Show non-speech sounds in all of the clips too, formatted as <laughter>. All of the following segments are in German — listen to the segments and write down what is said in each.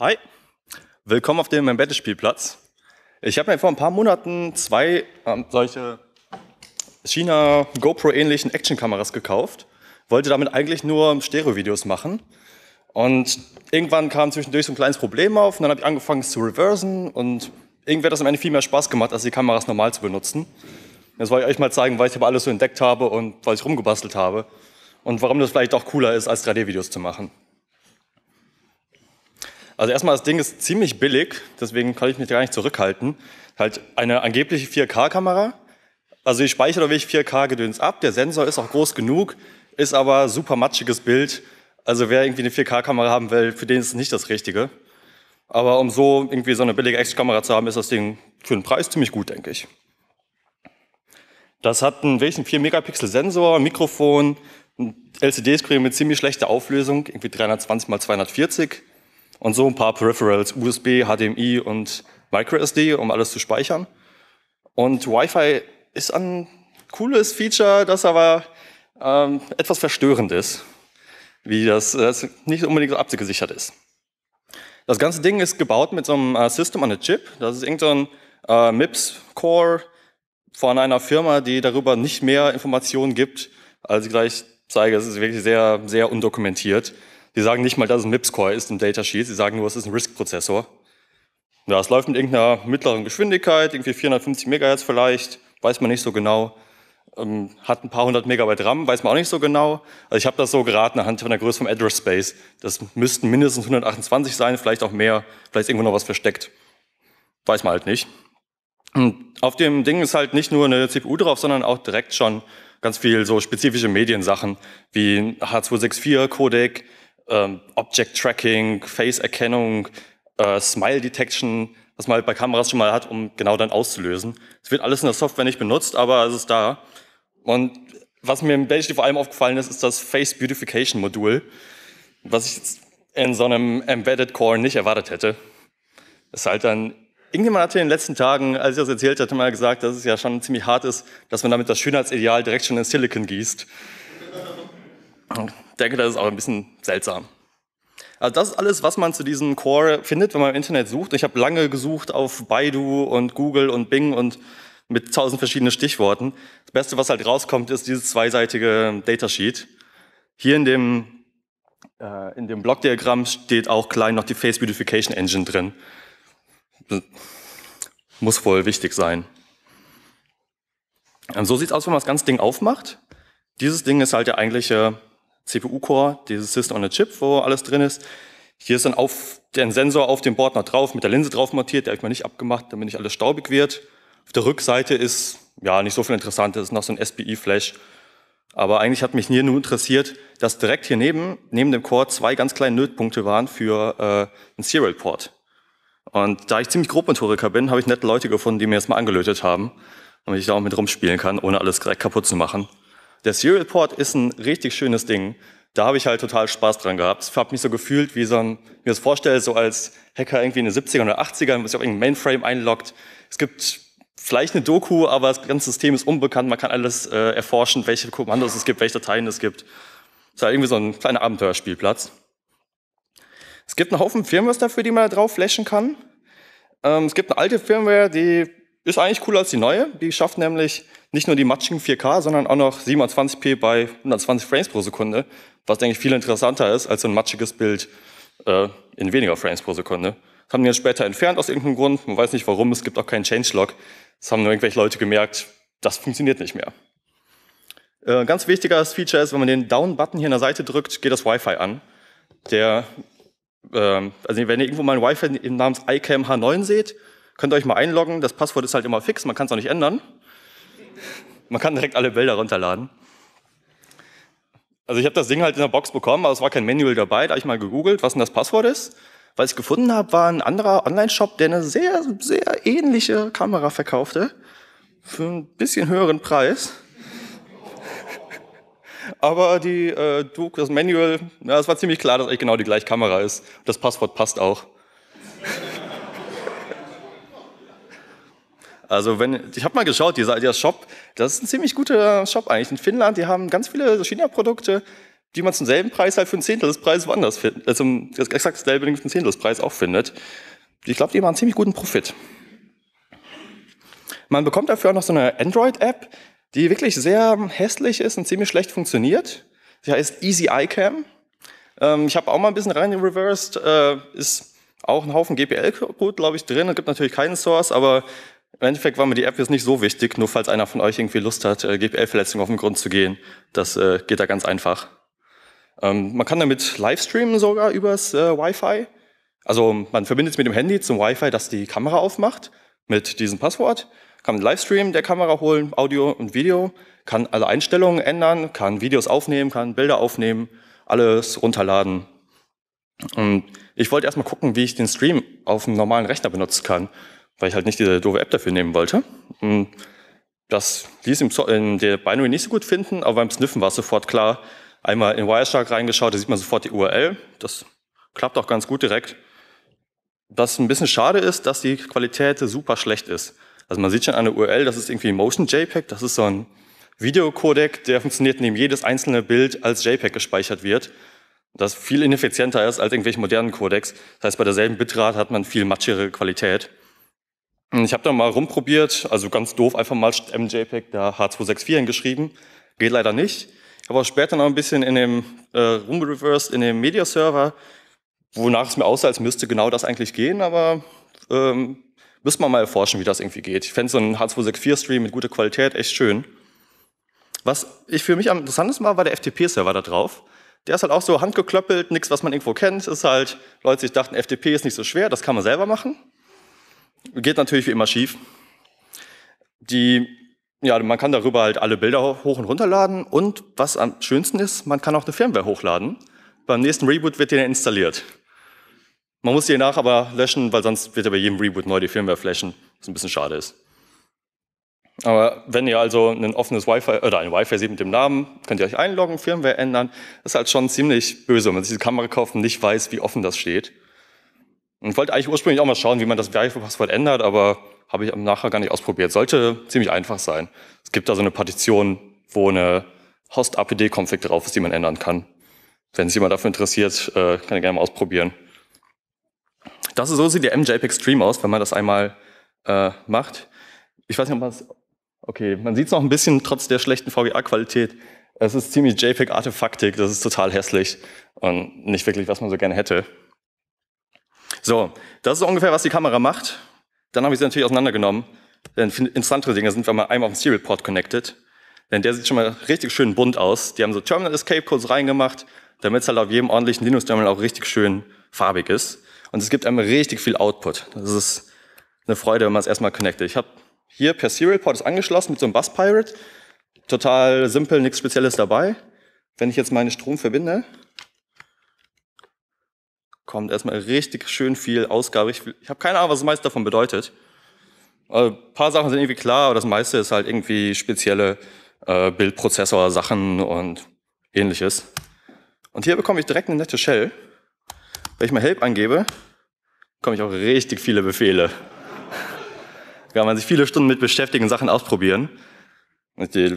Hi, willkommen auf dem Embedded-Spielplatz. Ich habe mir vor ein paar Monaten zwei ähm, solche China GoPro-ähnlichen Action-Kameras gekauft, wollte damit eigentlich nur Stereo-Videos machen. Und irgendwann kam zwischendurch so ein kleines Problem auf und dann habe ich angefangen es zu reversen und irgendwie hat das am Ende viel mehr Spaß gemacht, als die Kameras normal zu benutzen. Jetzt wollte ich euch mal zeigen, was ich aber alles so entdeckt habe und was ich rumgebastelt habe und warum das vielleicht auch cooler ist, als 3D-Videos zu machen. Also erstmal, das Ding ist ziemlich billig, deswegen kann ich mich gar nicht zurückhalten. Halt eine angebliche 4K-Kamera. Also ich speichere wirklich 4K-Gedöns ab. Der Sensor ist auch groß genug, ist aber super matschiges Bild. Also wer irgendwie eine 4K-Kamera haben will, für den ist es nicht das Richtige. Aber um so irgendwie so eine billige Action-Kamera zu haben, ist das Ding für den Preis ziemlich gut, denke ich. Das hat einen welchen 4-Megapixel-Sensor, Mikrofon, ein LCD-Screen mit ziemlich schlechter Auflösung, irgendwie 320 x 240 und so ein paar Peripherals, USB, HDMI und microSD, um alles zu speichern. Und Wi-Fi ist ein cooles Feature, das aber ähm, etwas verstörend ist, wie das, das nicht unbedingt so abgesichert ist. Das ganze Ding ist gebaut mit so einem äh, System on a Chip. Das ist irgendein äh, MIPS-Core von einer Firma, die darüber nicht mehr Informationen gibt, als ich gleich zeige. Es ist wirklich sehr, sehr undokumentiert. Die sagen nicht mal, dass es ein MIPS-Core ist im Datasheet. Sie sagen nur, es ist ein RISC-Prozessor. Ja, es läuft mit irgendeiner mittleren Geschwindigkeit, irgendwie 450 Megahertz vielleicht, weiß man nicht so genau. Ähm, hat ein paar hundert Megabyte RAM, weiß man auch nicht so genau. Also ich habe das so geraten anhand von der Größe vom Address Space. Das müssten mindestens 128 sein, vielleicht auch mehr, vielleicht irgendwo noch was versteckt. Weiß man halt nicht. Und auf dem Ding ist halt nicht nur eine CPU drauf, sondern auch direkt schon ganz viel so spezifische Mediensachen wie H264 Codec, ähm, Object Tracking, Face-Erkennung, äh, Smile Detection, was man halt bei Kameras schon mal hat, um genau dann auszulösen. Es wird alles in der Software nicht benutzt, aber es ist da. Und was mir im Bellstück vor allem aufgefallen ist, ist das Face Beautification Modul, was ich jetzt in so einem Embedded Core nicht erwartet hätte. Das ist halt dann, irgendjemand hatte in den letzten Tagen, als ich das erzählt hatte, mal gesagt, dass es ja schon ziemlich hart ist, dass man damit das Schönheitsideal direkt schon in Silicon gießt. Genau. Ich denke, das ist auch ein bisschen seltsam. Also das ist alles, was man zu diesem Core findet, wenn man im Internet sucht. Ich habe lange gesucht auf Baidu und Google und Bing und mit tausend verschiedenen Stichworten. Das Beste, was halt rauskommt, ist dieses zweiseitige Datasheet. Hier in dem, äh, in dem Blockdiagramm steht auch klein noch die Face Beautification Engine drin. Muss wohl wichtig sein. So sieht's aus, wenn man das ganze Ding aufmacht. Dieses Ding ist halt der eigentliche CPU-Core, dieses System on a Chip, wo alles drin ist. Hier ist dann auf, der Sensor auf dem Board noch drauf, mit der Linse drauf montiert, der habe ich mal nicht abgemacht, damit nicht alles staubig wird. Auf der Rückseite ist, ja, nicht so viel interessant, das ist noch so ein SPI-Flash. Aber eigentlich hat mich hier nur interessiert, dass direkt hier neben, neben dem Core zwei ganz kleine Nötpunkte waren für äh, einen Serial-Port. Und da ich ziemlich grob Motoriker bin, habe ich nette Leute gefunden, die mir das mal angelötet haben, damit ich da auch mit rumspielen kann, ohne alles direkt kaputt zu machen. Der Serial Port ist ein richtig schönes Ding. Da habe ich halt total Spaß dran gehabt. Ich habe mich so gefühlt, wie so ein, mir das vorstelle, so als Hacker irgendwie in den 70ern oder 80ern, was sich auf irgendein Mainframe einloggt. Es gibt vielleicht eine Doku, aber das ganze System ist unbekannt. Man kann alles äh, erforschen, welche Kommandos es gibt, welche Dateien es gibt. Es ist halt irgendwie so ein kleiner Abenteuerspielplatz. Es gibt einen Haufen Firmware dafür, die man da drauf flashen kann. Ähm, es gibt eine alte Firmware, die ist eigentlich cooler als die neue. Die schafft nämlich nicht nur die matschigen 4K, sondern auch noch 720p bei 120 Frames pro Sekunde, was, denke ich, viel interessanter ist als so ein matschiges Bild äh, in weniger Frames pro Sekunde. Das haben die jetzt später entfernt aus irgendeinem Grund. Man weiß nicht warum, es gibt auch keinen Changelog. Das haben nur irgendwelche Leute gemerkt, das funktioniert nicht mehr. Äh, ganz wichtiges Feature ist, wenn man den Down-Button hier an der Seite drückt, geht das Wi-Fi an. Der, äh, also wenn ihr irgendwo mal ein Wi-Fi namens iCam H9 seht, Könnt ihr euch mal einloggen, das Passwort ist halt immer fix, man kann es auch nicht ändern. Man kann direkt alle Bilder runterladen. Also ich habe das Ding halt in der Box bekommen, aber es war kein Manual dabei, da habe ich mal gegoogelt, was denn das Passwort ist. Was ich gefunden habe, war ein anderer Online-Shop, der eine sehr, sehr ähnliche Kamera verkaufte. Für ein bisschen höheren Preis. Aber die, äh, das Manual, ja, es war ziemlich klar, dass eigentlich genau die gleiche Kamera ist. Das Passwort passt auch. Also wenn, ich habe mal geschaut, dieser, dieser Shop, das ist ein ziemlich guter Shop eigentlich. In Finnland, die haben ganz viele China-Produkte, die man zum selben Preis halt für ein Zehntel des Preises woanders findet, äh, das exakt selben für ein Zehntel des Preises auch findet. Ich glaube, die machen einen ziemlich guten Profit. Man bekommt dafür auch noch so eine Android-App, die wirklich sehr hässlich ist und ziemlich schlecht funktioniert. Sie heißt Easy iCam. Ähm, ich habe auch mal ein bisschen rein reversed, äh, ist auch ein Haufen GPL-Code, glaube ich, drin. Es gibt natürlich keinen Source, aber im Endeffekt war mir die App jetzt nicht so wichtig, nur falls einer von euch irgendwie Lust hat, äh, GPL-Verletzungen auf den Grund zu gehen. Das äh, geht da ganz einfach. Ähm, man kann damit Livestreamen sogar übers äh, Wi-Fi. Also man verbindet es mit dem Handy zum Wi-Fi, das die Kamera aufmacht, mit diesem Passwort. Kann einen Livestream der Kamera holen, Audio und Video, kann alle Einstellungen ändern, kann Videos aufnehmen, kann Bilder aufnehmen, alles runterladen. Und ich wollte erstmal gucken, wie ich den Stream auf einem normalen Rechner benutzen kann weil ich halt nicht diese doofe App dafür nehmen wollte. Hm, das ließ im so in der Binary nicht so gut finden, aber beim Sniffen war es sofort klar. Einmal in Wireshark reingeschaut, da sieht man sofort die URL. Das klappt auch ganz gut direkt. Was ein bisschen schade ist, dass die Qualität super schlecht ist. Also man sieht schon eine URL, das ist irgendwie Motion JPEG, das ist so ein Videocodec, der funktioniert, indem jedes einzelne Bild als JPEG gespeichert wird. Das viel ineffizienter ist als irgendwelche modernen Codecs. Das heißt, bei derselben Bitrate hat man viel matschigere Qualität. Ich habe da mal rumprobiert, also ganz doof, einfach mal MJPEG da H264 hingeschrieben. Geht leider nicht. Ich habe auch später noch ein bisschen in dem äh, rumreversed in dem Media-Server, wonach es mir aussah, als müsste genau das eigentlich gehen, aber ähm, müssen wir mal erforschen, wie das irgendwie geht. Ich fände so einen H264-Stream mit guter Qualität echt schön. Was ich für mich am interessantesten war, war der FTP-Server da drauf. Der ist halt auch so handgeklöppelt, nichts, was man irgendwo kennt. Ist halt, Leute, ich dachten, FTP ist nicht so schwer, das kann man selber machen. Geht natürlich wie immer schief. Die, ja, man kann darüber halt alle Bilder hoch und runterladen und was am schönsten ist, man kann auch eine Firmware hochladen. Beim nächsten Reboot wird die dann installiert. Man muss die nach aber löschen, weil sonst wird ja bei jedem Reboot neu die Firmware flashen, was ein bisschen schade ist. Aber wenn ihr also ein offenes Wi-Fi oder ein Wi-Fi seht mit dem Namen, könnt ihr euch einloggen, Firmware ändern. Das ist halt schon ziemlich böse, wenn man sich die Kamera kauft und nicht weiß, wie offen das steht. Und wollte eigentlich ursprünglich auch mal schauen, wie man das Variable-Passwort ändert, aber habe ich nachher gar nicht ausprobiert. Sollte ziemlich einfach sein. Es gibt da so eine Partition, wo eine Host-APD-Config drauf ist, die man ändern kann. Wenn sich jemand dafür interessiert, äh, kann ich gerne mal ausprobieren. Das ist, so sieht der MJPEG-Stream aus, wenn man das einmal äh, macht. Ich weiß nicht, ob man es... Okay, man sieht es noch ein bisschen, trotz der schlechten VGA-Qualität. Es ist ziemlich JPEG-Artefaktik, das ist total hässlich und nicht wirklich, was man so gerne hätte. So, das ist ungefähr, was die Kamera macht. Dann habe ich sie natürlich auseinandergenommen. Dann interessantere Dinge sind, wenn man einmal auf den Serial Port connected. Denn der sieht schon mal richtig schön bunt aus. Die haben so Terminal Escape Codes reingemacht, damit es halt auf jedem ordentlichen Linux Terminal auch richtig schön farbig ist. Und es gibt einem richtig viel Output. Das ist eine Freude, wenn man es erstmal connectet. Ich habe hier per Serial Port ist angeschlossen mit so einem Bus Pirate. Total simpel, nichts Spezielles dabei. Wenn ich jetzt meinen Strom verbinde, kommt erstmal richtig schön viel Ausgabe. Ich, ich habe keine Ahnung, was das meiste davon bedeutet. Also, ein paar Sachen sind irgendwie klar, aber das meiste ist halt irgendwie spezielle äh, Bildprozessor-Sachen und ähnliches. Und hier bekomme ich direkt eine nette Shell. Wenn ich mal Help angebe, bekomme ich auch richtig viele Befehle. da <laughs> kann man sich viele Stunden mit beschäftigen, Sachen ausprobieren.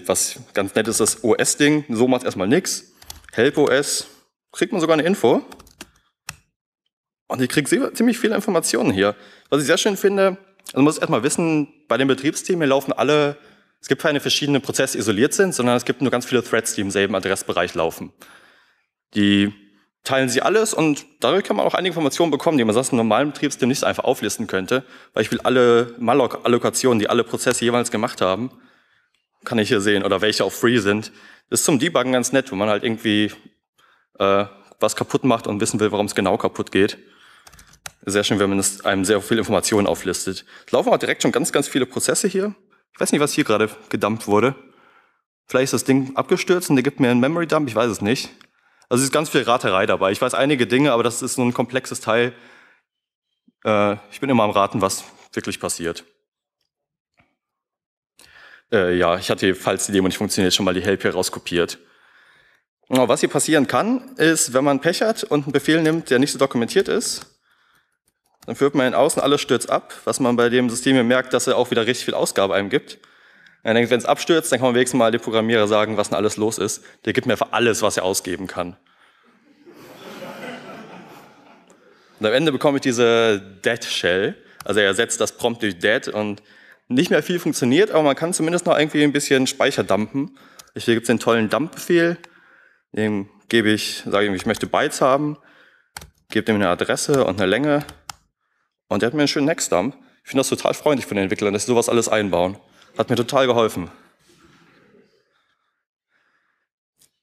Was ganz nett ist, das OS-Ding, so macht erstmal nichts. Help OS, kriegt man sogar eine Info. Und ich kriege ziemlich viele Informationen hier. Was ich sehr schön finde, also man muss erstmal wissen, bei den Betriebsthemen laufen alle, es gibt keine verschiedenen Prozesse, isoliert sind, sondern es gibt nur ganz viele Threads, die im selben Adressbereich laufen. Die teilen sie alles und dadurch kann man auch einige Informationen bekommen, die man sonst im normalen Betriebsteam nicht einfach auflisten könnte. Weil ich will alle Malloc-Allokationen, die alle Prozesse jeweils gemacht haben, kann ich hier sehen oder welche auf free sind. Das ist zum Debuggen ganz nett, wo man halt irgendwie äh, was kaputt macht und wissen will, warum es genau kaputt geht sehr schön, wenn man das einem sehr viele Informationen auflistet. Es laufen auch direkt schon ganz, ganz viele Prozesse hier. Ich weiß nicht, was hier gerade gedumpt wurde. Vielleicht ist das Ding abgestürzt und der gibt mir einen Memory Dump, ich weiß es nicht. Also es ist ganz viel Raterei dabei. Ich weiß einige Dinge, aber das ist so ein komplexes Teil. Äh, ich bin immer am Raten, was wirklich passiert. Äh, ja, ich hatte die falsche die Demo nicht funktioniert, schon mal die Help hier rauskopiert. Oh, was hier passieren kann, ist, wenn man Pech hat und einen Befehl nimmt, der nicht so dokumentiert ist, dann führt man ihn außen, alles stürzt ab, was man bei dem System merkt, dass er auch wieder richtig viel Ausgabe einem gibt. Wenn es abstürzt, dann kann man wenigstens mal dem Programmierer sagen, was denn alles los ist. Der gibt mir einfach alles, was er ausgeben kann. Und am Ende bekomme ich diese Dead Shell. Also er ersetzt das Prompt durch Dead und nicht mehr viel funktioniert, aber man kann zumindest noch irgendwie ein bisschen Speicher dumpen. Hier gibt es den tollen Dump-Befehl. Dem gebe ich, sage ich, ich möchte Bytes haben, gebe dem eine Adresse und eine Länge und der hat mir einen schönen Nextdump. Ich finde das total freundlich von den Entwicklern, dass sie sowas alles einbauen. Hat mir total geholfen.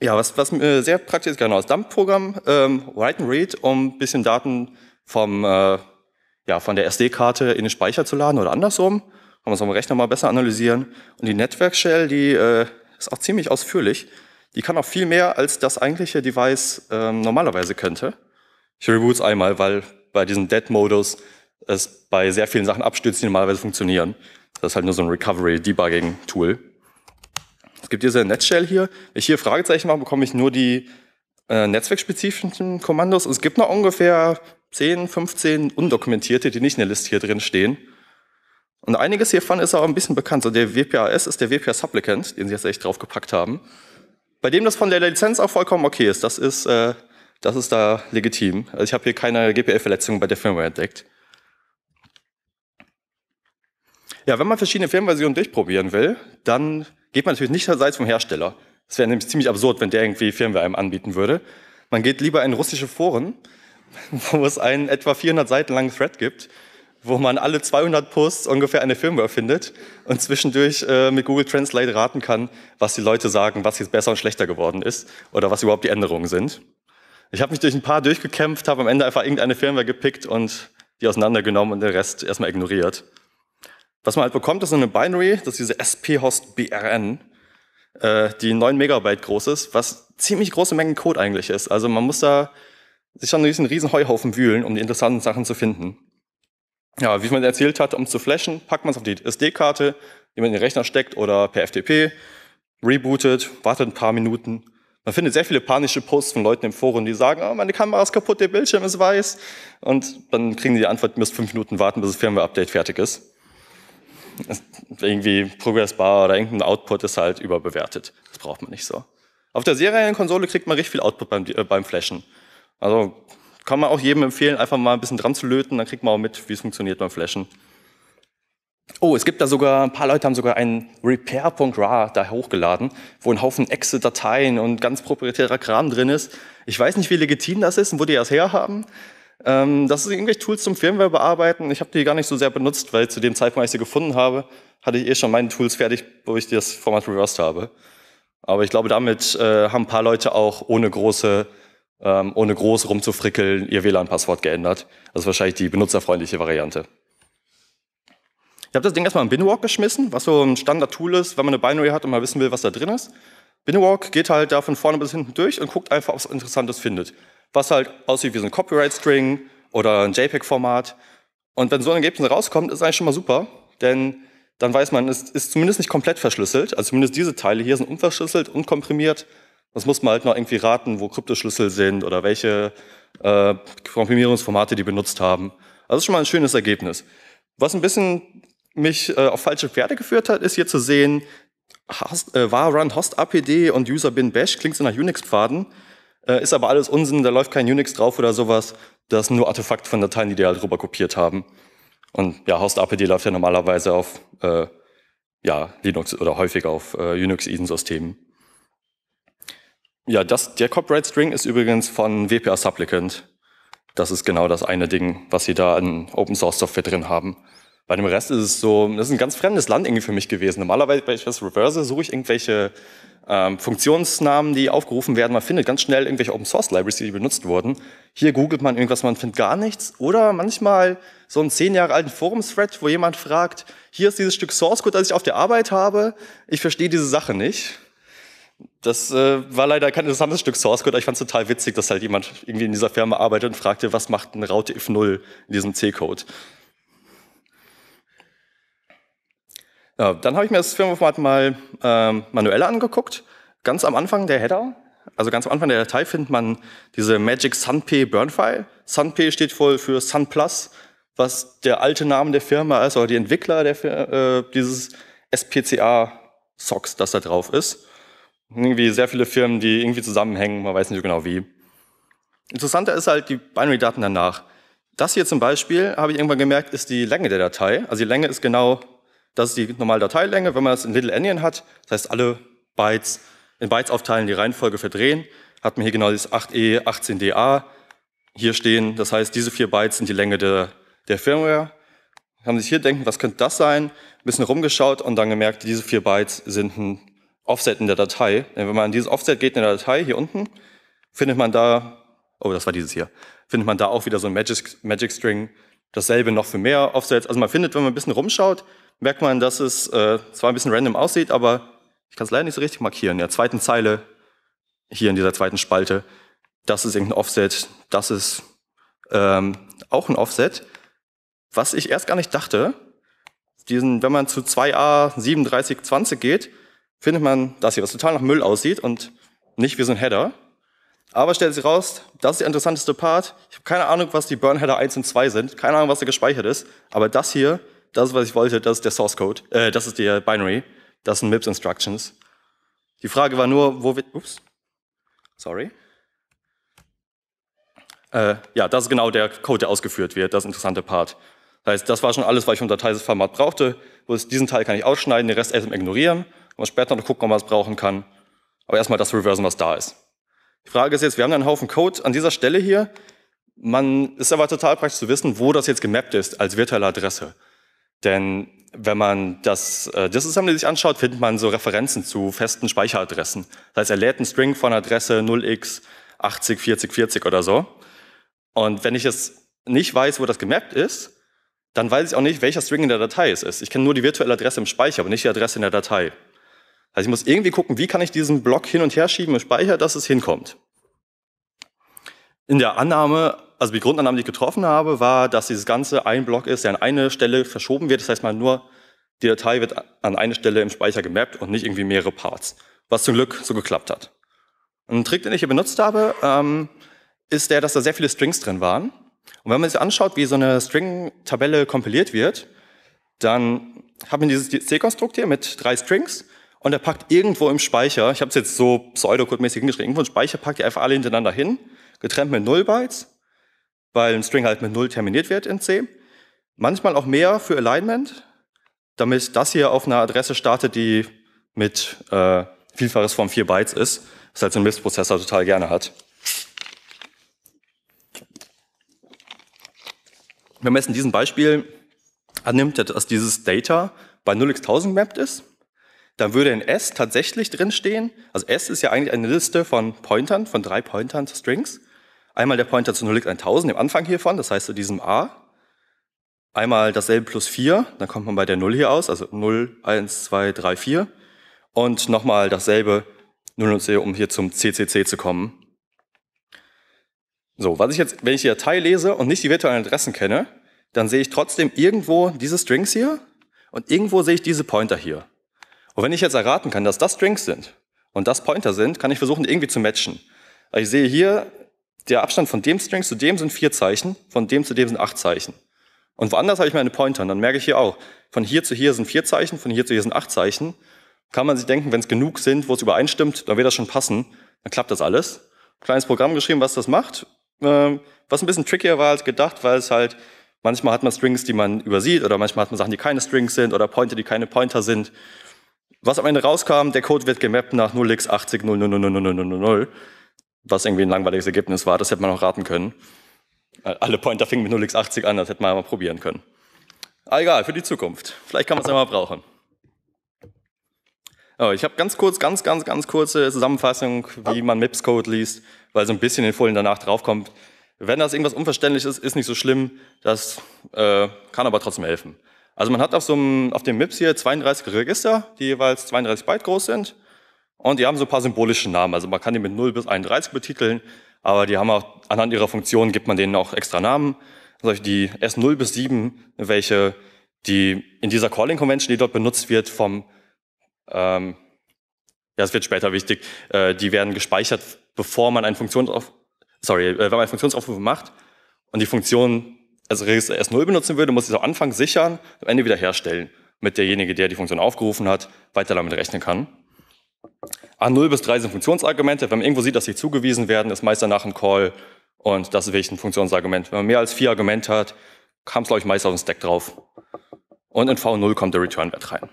Ja, was, was mir äh, sehr praktisch ist, genau, das Dump-Programm, ähm, Write and Read, um ein bisschen Daten vom, äh, ja, von der SD-Karte in den Speicher zu laden oder andersrum. Kann man es am Rechner mal besser analysieren. Und die Network shell die äh, ist auch ziemlich ausführlich. Die kann auch viel mehr, als das eigentliche Device ähm, normalerweise könnte. Ich reboot es einmal, weil bei diesem Dead-Modus es bei sehr vielen Sachen abstürzt, die normalerweise funktionieren. Das ist halt nur so ein Recovery-Debugging-Tool. Es gibt diese Netshell hier. Wenn ich hier Fragezeichen mache, bekomme ich nur die äh, netzwerkspezifischen Kommandos. Und es gibt noch ungefähr 10, 15 undokumentierte, die nicht in der Liste hier drin stehen. Und einiges hiervon ist auch ein bisschen bekannt. So der WPAS ist der WPA Supplicant, den sie jetzt echt draufgepackt haben. Bei dem das von der Lizenz auch vollkommen okay ist. Das ist, äh, das ist da legitim. Also ich habe hier keine gpl verletzungen bei der Firmware entdeckt. Ja, wenn man verschiedene Firmenversionen durchprobieren will, dann geht man natürlich nicht seitens vom Hersteller. Das wäre nämlich ziemlich absurd, wenn der irgendwie Firmware einem anbieten würde. Man geht lieber in russische Foren, <laughs> wo es einen etwa 400 Seiten langen Thread gibt, wo man alle 200 Posts ungefähr eine Firmware findet und zwischendurch äh, mit Google Translate raten kann, was die Leute sagen, was jetzt besser und schlechter geworden ist oder was überhaupt die Änderungen sind. Ich habe mich durch ein paar durchgekämpft, habe am Ende einfach irgendeine Firmware gepickt und die auseinandergenommen und den Rest erstmal ignoriert. Was man halt bekommt, ist eine Binary, das ist diese sp-host-brn, äh, die 9 Megabyte groß ist, was ziemlich große Mengen Code eigentlich ist. Also man muss da sich schon einen riesen Heuhaufen wühlen, um die interessanten Sachen zu finden. Ja, wie ich man erzählt hatte, um zu flashen, packt man es auf die SD-Karte, die man in den Rechner steckt oder per FTP, rebootet, wartet ein paar Minuten. Man findet sehr viele panische Posts von Leuten im Forum, die sagen, oh, meine Kamera ist kaputt, der Bildschirm ist weiß. Und dann kriegen die die Antwort, ihr müsst fünf Minuten warten, bis das Firmware-Update fertig ist irgendwie Progressbar oder irgendein Output ist halt überbewertet. Das braucht man nicht so. Auf der seriellen Konsole kriegt man richtig viel Output beim, äh, beim Flashen. Also kann man auch jedem empfehlen, einfach mal ein bisschen dran zu löten, dann kriegt man auch mit, wie es funktioniert beim Flashen. Oh, es gibt da sogar, ein paar Leute haben sogar einen repair.ra da hochgeladen, wo ein Haufen Exe-Dateien und ganz proprietärer Kram drin ist. Ich weiß nicht, wie legitim das ist und wo die das herhaben, ähm, das sind irgendwelche Tools zum Firmware bearbeiten. Ich habe die gar nicht so sehr benutzt, weil zu dem Zeitpunkt, als ich sie gefunden habe, hatte ich eh schon meine Tools fertig, wo ich das Format reversed habe. Aber ich glaube, damit äh, haben ein paar Leute auch ohne große, ähm, ohne groß rumzufrickeln, ihr WLAN-Passwort geändert. Das ist wahrscheinlich die benutzerfreundliche Variante. Ich habe das Ding erstmal in Binwalk geschmissen, was so ein Standard-Tool ist, wenn man eine Binary hat und mal wissen will, was da drin ist. Binwalk geht halt da von vorne bis hinten durch und guckt einfach, ob es Interessantes findet was halt aussieht wie so ein Copyright-String oder ein JPEG-Format. Und wenn so ein Ergebnis rauskommt, ist eigentlich schon mal super, denn dann weiß man, es ist zumindest nicht komplett verschlüsselt. Also zumindest diese Teile hier sind unverschlüsselt, unkomprimiert. Das muss man halt noch irgendwie raten, wo Kryptoschlüssel sind oder welche äh, Komprimierungsformate die benutzt haben. Also ist schon mal ein schönes Ergebnis. Was ein bisschen mich äh, auf falsche Pferde geführt hat, ist hier zu sehen, Host, äh, var run host apd und user bin bash klingt so nach Unix-Pfaden. Äh, ist aber alles Unsinn, da läuft kein Unix drauf oder sowas. Das sind nur Artefakt von Dateien, die die halt rüber kopiert haben. Und ja, Host APD läuft ja normalerweise auf äh, ja, Linux oder häufig auf äh, Unix-ISEN-Systemen. Ja, das, der Copyright String ist übrigens von WPA Supplicant. Das ist genau das eine Ding, was sie da an Open Source Software drin haben. Bei dem Rest ist es so, das ist ein ganz fremdes Land irgendwie für mich gewesen. Normalerweise, wenn ich was reverse, suche ich irgendwelche ähm, Funktionsnamen, die aufgerufen werden. Man findet ganz schnell irgendwelche Open Source Libraries, die benutzt wurden. Hier googelt man irgendwas, man findet gar nichts. Oder manchmal so einen zehn Jahre alten Forum-Thread, wo jemand fragt, hier ist dieses Stück Source Code, das ich auf der Arbeit habe. Ich verstehe diese Sache nicht. Das äh, war leider kein interessantes Stück Source Code, aber ich fand es total witzig, dass halt jemand irgendwie in dieser Firma arbeitet und fragte, was macht ein Raute if 0 in diesem C-Code. Ja, dann habe ich mir das Firmenformat mal ähm, manuell angeguckt. Ganz am Anfang der Header, also ganz am Anfang der Datei findet man diese Magic SunP Burn File. SunP steht wohl für Sun Plus, was der alte Name der Firma ist oder die Entwickler der, äh, dieses SPCA Socks, das da drauf ist. Irgendwie sehr viele Firmen, die irgendwie zusammenhängen, man weiß nicht genau wie. Interessanter ist halt die Binary-Daten danach. Das hier zum Beispiel, habe ich irgendwann gemerkt, ist die Länge der Datei. Also die Länge ist genau das ist die normale Dateilänge. Wenn man das in Little Endian hat, das heißt alle Bytes in Bytes aufteilen, die Reihenfolge verdrehen, hat man hier genau dieses 8e, 18da hier stehen. Das heißt, diese vier Bytes sind die Länge der, der Firmware. Haben sich hier denken, was könnte das sein? Ein bisschen rumgeschaut und dann gemerkt, diese vier Bytes sind ein Offset in der Datei. Denn wenn man an dieses Offset geht in der Datei hier unten, findet man da, oh, das war dieses hier, findet man da auch wieder so ein Magic, Magic String, dasselbe noch für mehr Offsets. Also man findet, wenn man ein bisschen rumschaut, merkt man, dass es äh, zwar ein bisschen random aussieht, aber ich kann es leider nicht so richtig markieren. In der zweiten Zeile, hier in dieser zweiten Spalte, das ist irgendein Offset, das ist ähm, auch ein Offset. Was ich erst gar nicht dachte, diesen, wenn man zu 2A3720 geht, findet man das hier, was total nach Müll aussieht und nicht wie so ein Header. Aber stellt sich raus, das ist der interessanteste Part. Ich habe keine Ahnung, was die Burn-Header 1 und 2 sind, keine Ahnung, was da gespeichert ist, aber das hier das ist, was ich wollte, das ist der Source Code, äh, das ist die Binary, das sind MIPS Instructions. Die Frage war nur, wo wir, ups, sorry. Äh, ja, das ist genau der Code, der ausgeführt wird, das interessante Part. Das heißt, das war schon alles, was ich vom Dateiformat brauchte. Diesen Teil kann ich ausschneiden, den Rest erstmal ignorieren und später noch gucken, ob man es brauchen kann. Aber erstmal das reversen, was da ist. Die Frage ist jetzt, wir haben einen Haufen Code an dieser Stelle hier. Man ist aber total praktisch zu wissen, wo das jetzt gemappt ist als virtuelle Adresse. Denn wenn man das äh, Disassembly sich anschaut, findet man so Referenzen zu festen Speicheradressen. Das heißt, er lädt einen String von Adresse 0x804040 oder so. Und wenn ich jetzt nicht weiß, wo das gemappt ist, dann weiß ich auch nicht, welcher String in der Datei es ist. Ich kenne nur die virtuelle Adresse im Speicher, aber nicht die Adresse in der Datei. Also ich muss irgendwie gucken, wie kann ich diesen Block hin und her schieben im Speicher, dass es hinkommt. In der Annahme, also die Grundannahme, die ich getroffen habe, war, dass dieses Ganze ein Block ist, der an eine Stelle verschoben wird. Das heißt mal nur, die Datei wird an eine Stelle im Speicher gemappt und nicht irgendwie mehrere Parts. Was zum Glück so geklappt hat. Ein Trick, den ich hier benutzt habe, ähm, ist der, dass da sehr viele Strings drin waren. Und wenn man sich anschaut, wie so eine String-Tabelle kompiliert wird, dann hat man dieses C-Konstrukt hier mit drei Strings und der packt irgendwo im Speicher, ich habe es jetzt so pseudocode-mäßig hingeschrieben, irgendwo im Speicher packt ihr einfach alle hintereinander hin, getrennt mit 0 Bytes weil ein String halt mit 0 terminiert wird in C. Manchmal auch mehr für Alignment, damit das hier auf einer Adresse startet, die mit äh, Vielfaches von 4 Bytes ist, was halt so ein MIPS-Prozessor total gerne hat. Wenn man jetzt in diesem Beispiel annimmt, dass dieses Data bei 0x1000 gemapped ist, dann würde in S tatsächlich drinstehen, also S ist ja eigentlich eine Liste von Pointern, von drei Pointern zu Strings, Einmal der Pointer zu 0x1000, dem Anfang hiervon, das heißt zu diesem a. Einmal dasselbe plus 4, dann kommt man bei der 0 hier aus, also 0, 1, 2, 3, 4. Und nochmal dasselbe 0 und 0, um hier zum CCC zu kommen. So, was ich jetzt, wenn ich die Datei lese und nicht die virtuellen Adressen kenne, dann sehe ich trotzdem irgendwo diese Strings hier und irgendwo sehe ich diese Pointer hier. Und wenn ich jetzt erraten kann, dass das Strings sind und das Pointer sind, kann ich versuchen, die irgendwie zu matchen. ich sehe hier der Abstand von dem String zu dem sind vier Zeichen, von dem zu dem sind acht Zeichen. Und woanders habe ich meine Pointer. Und dann merke ich hier auch, von hier zu hier sind vier Zeichen, von hier zu hier sind acht Zeichen. Kann man sich denken, wenn es genug sind, wo es übereinstimmt, dann wird das schon passen. Dann klappt das alles. Kleines Programm geschrieben, was das macht. Ähm, was ein bisschen trickier war als gedacht, weil es halt, manchmal hat man Strings, die man übersieht, oder manchmal hat man Sachen, die keine Strings sind, oder Pointer, die keine Pointer sind. Was am Ende rauskam, der Code wird gemappt nach 0x80 0000000 was irgendwie ein langweiliges Ergebnis war, das hätte man auch raten können. Äh, alle Pointer fingen mit 0x80 an, das hätte man mal probieren können. Aber egal, für die Zukunft. Vielleicht kann man es ja mal brauchen. Oh, ich habe ganz kurz, ganz, ganz, ganz kurze Zusammenfassung, wie man MIPS-Code liest, weil so ein bisschen in den Folien danach draufkommt. Wenn das irgendwas unverständlich ist, ist nicht so schlimm. Das äh, kann aber trotzdem helfen. Also man hat auf, so einem, auf dem MIPS hier 32 Register, die jeweils 32 Byte groß sind. Und die haben so ein paar symbolische Namen. Also man kann die mit 0 bis 31 betiteln, aber die haben auch anhand ihrer Funktion gibt man denen auch extra Namen. Also die S0 bis 7, welche die in dieser Calling Convention, die dort benutzt wird, vom ähm, ja, es wird später wichtig, äh, die werden gespeichert, bevor man einen Funktionsauf sorry, äh, wenn man einen Funktionsaufruf macht und die Funktion also Register S0 benutzen würde, muss ich es am Anfang sichern, am Ende wieder herstellen, damit derjenige, der die Funktion aufgerufen hat, weiter damit rechnen kann. A0 bis 3 sind Funktionsargumente. Wenn man irgendwo sieht, dass sie zugewiesen werden, ist meist danach ein Call und das ist wirklich ein Funktionsargument. Wenn man mehr als vier Argumente hat, kam es, glaube ich, meist auf den Stack drauf. Und in V0 kommt der Return-Wert rein.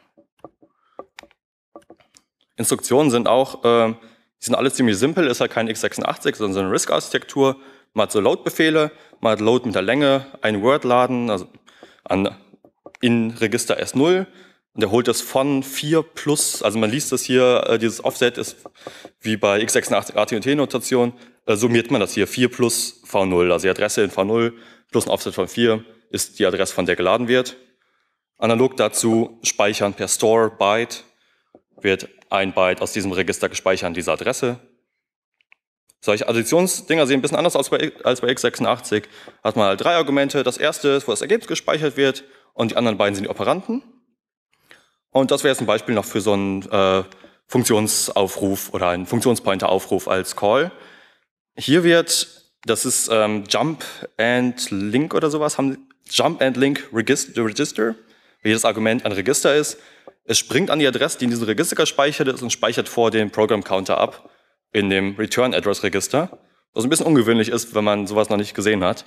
Instruktionen sind auch, äh, die sind alle ziemlich simpel, ist halt kein x86, sondern so eine RISC-Architektur. Man hat so Load-Befehle, man hat Load mit der Länge, ein Word laden, also an, in Register S0, und er holt das von 4 plus, also man liest das hier, äh, dieses Offset ist wie bei x86 AT&T-Notation, äh, summiert man das hier, 4 plus V0, also die Adresse in V0 plus ein Offset von 4 ist die Adresse, von der geladen wird. Analog dazu speichern per Store Byte wird ein Byte aus diesem Register gespeichert an diese Adresse. Solche Additionsdinger sehen ein bisschen anders aus als bei x86. Hat man halt drei Argumente. Das erste ist, wo das Ergebnis gespeichert wird und die anderen beiden sind die Operanten. Und das wäre jetzt ein Beispiel noch für so einen äh, Funktionsaufruf oder einen Funktionspointer-Aufruf als Call. Hier wird, das ist ähm, Jump and Link oder sowas, haben Jump and Link Register, Register, wie jedes Argument ein Register ist. Es springt an die Adresse, die in diesem Register gespeichert ist und speichert vor dem Program Counter ab in dem Return Address Register. Was ein bisschen ungewöhnlich ist, wenn man sowas noch nicht gesehen hat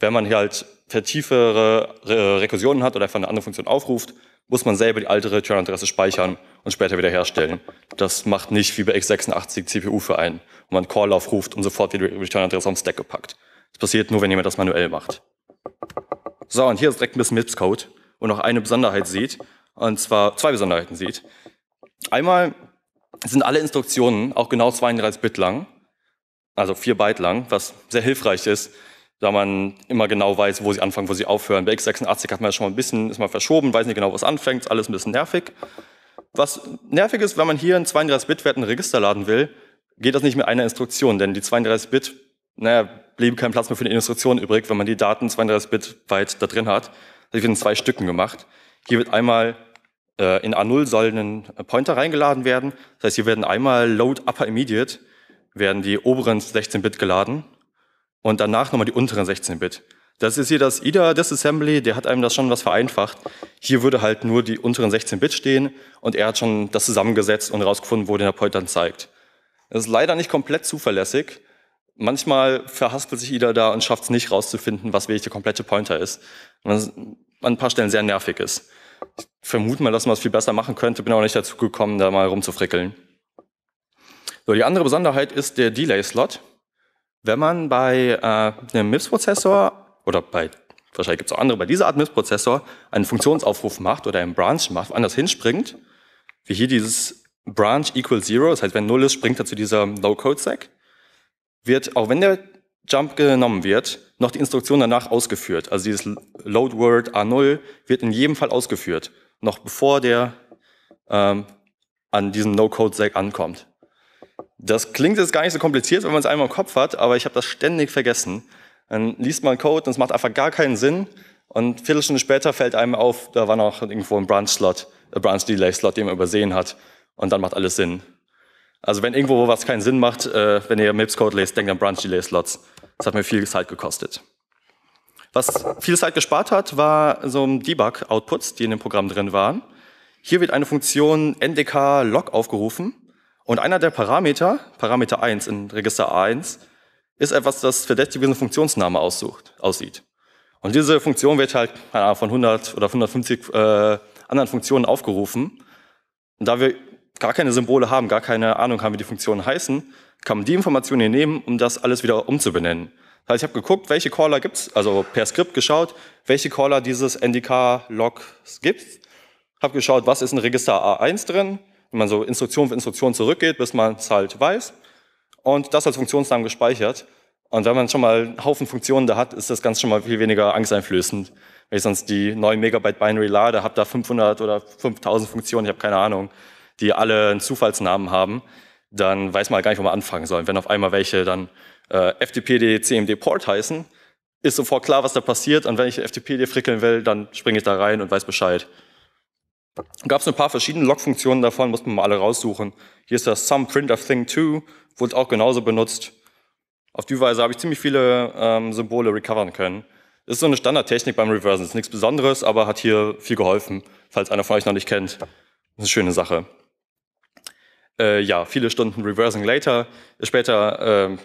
wenn man hier halt vertiefere äh, Rekursionen hat oder einfach eine andere Funktion aufruft, muss man selber die alte Return-Adresse speichern und später wieder herstellen. Das macht nicht wie bei x86 CPU für einen, wo man einen Call-Lauf ruft und sofort wieder die Return-Adresse den Stack gepackt. Das passiert nur, wenn jemand das manuell macht. So, und hier ist direkt ein bisschen MIPS-Code, wo noch eine Besonderheit sieht, und zwar zwei Besonderheiten sieht. Einmal sind alle Instruktionen auch genau 32 Bit lang, also 4 Byte lang, was sehr hilfreich ist, da man immer genau weiß, wo sie anfangen, wo sie aufhören. Bei x86 hat man ja schon mal ein bisschen, ist mal verschoben, weiß nicht genau, was anfängt, ist alles ein bisschen nervig. Was nervig ist, wenn man hier einen 32-Bit-Wert in ein Register laden will, geht das nicht mit einer Instruktion, denn die 32-Bit, naja, blieb kein Platz mehr für die Instruktion übrig, wenn man die Daten 32-Bit weit da drin hat. Das wird in zwei Stücken gemacht. Hier wird einmal äh, in A0 soll ein Pointer reingeladen werden. Das heißt, hier werden einmal Load Upper Immediate, werden die oberen 16-Bit geladen und danach nochmal die unteren 16-Bit. Das ist hier das IDA-Disassembly, der hat einem das schon was vereinfacht. Hier würde halt nur die unteren 16-Bit stehen und er hat schon das zusammengesetzt und rausgefunden, wo der Pointer dann zeigt. Das ist leider nicht komplett zuverlässig. Manchmal verhaspelt sich IDA da und schafft es nicht rauszufinden, was wirklich der komplette Pointer ist. Was an ein paar Stellen sehr nervig ist. Ich vermute mal, dass man es viel besser machen könnte, bin aber nicht dazu gekommen, da mal rumzufrickeln. So, die andere Besonderheit ist der Delay-Slot. Wenn man bei äh, einem MIPS-Prozessor oder bei, wahrscheinlich gibt es auch andere, bei dieser Art MIPS-Prozessor einen Funktionsaufruf macht oder einen Branch macht, woanders hinspringt, wie hier dieses Branch equals zero, das heißt, wenn null ist, springt er zu dieser Low-Code-Stack, wird, auch wenn der Jump genommen wird, noch die Instruktion danach ausgeführt. Also dieses Load Word A0 wird in jedem Fall ausgeführt, noch bevor der ähm, an diesem No-Code-Stack ankommt. Das klingt jetzt gar nicht so kompliziert, wenn man es einmal im Kopf hat, aber ich habe das ständig vergessen. Dann liest man Code und es macht einfach gar keinen Sinn. Und Viertelstunde später fällt einem auf, da war noch irgendwo ein Branch-Slot, äh, Branch-Delay-Slot, den man übersehen hat. Und dann macht alles Sinn. Also wenn irgendwo was keinen Sinn macht, äh, wenn ihr MIPS-Code lest, denkt an Branch-Delay-Slots. Das hat mir viel Zeit gekostet. Was viel Zeit gespart hat, war so ein Debug-Outputs, die in dem Programm drin waren. Hier wird eine Funktion ndk log aufgerufen und einer der Parameter, Parameter 1 in Register A1, ist etwas, das verdächtig wie ein Funktionsname aussucht, aussieht. Und diese Funktion wird halt Ahnung, von 100 oder 150 äh, anderen Funktionen aufgerufen. Und da wir gar keine Symbole haben, gar keine Ahnung haben, wie die Funktionen heißen, kann man die Informationen hier nehmen, um das alles wieder umzubenennen. Das heißt, ich habe geguckt, welche Caller gibt's, also per Skript geschaut, welche Caller dieses NDK-Logs gibt. Habe geschaut, was ist in Register A1 drin, wenn man so Instruktion für Instruktion zurückgeht, bis man es halt weiß. Und das als Funktionsnamen gespeichert. Und wenn man schon mal einen Haufen Funktionen da hat, ist das ganz schon mal viel weniger angsteinflößend. Wenn ich sonst die 9 Megabyte Binary lade, habe da 500 oder 5000 Funktionen, ich habe keine Ahnung, die alle einen Zufallsnamen haben, dann weiß man halt gar nicht, wo man anfangen soll. Und wenn auf einmal welche dann äh, FTPD CMD Port heißen, ist sofort klar, was da passiert. Und wenn ich FTPD frickeln will, dann springe ich da rein und weiß Bescheid. Gab es ein paar verschiedene Log-Funktionen davon, muss man mal alle raussuchen. Hier ist das Sum Print of Thing 2, wurde auch genauso benutzt. Auf die Weise habe ich ziemlich viele ähm, Symbole recovern können. Das ist so eine Standardtechnik beim Reversen, ist nichts Besonderes, aber hat hier viel geholfen, falls einer von euch noch nicht kennt. Das ist eine schöne Sache. Äh, ja, viele Stunden Reversing later. Später äh,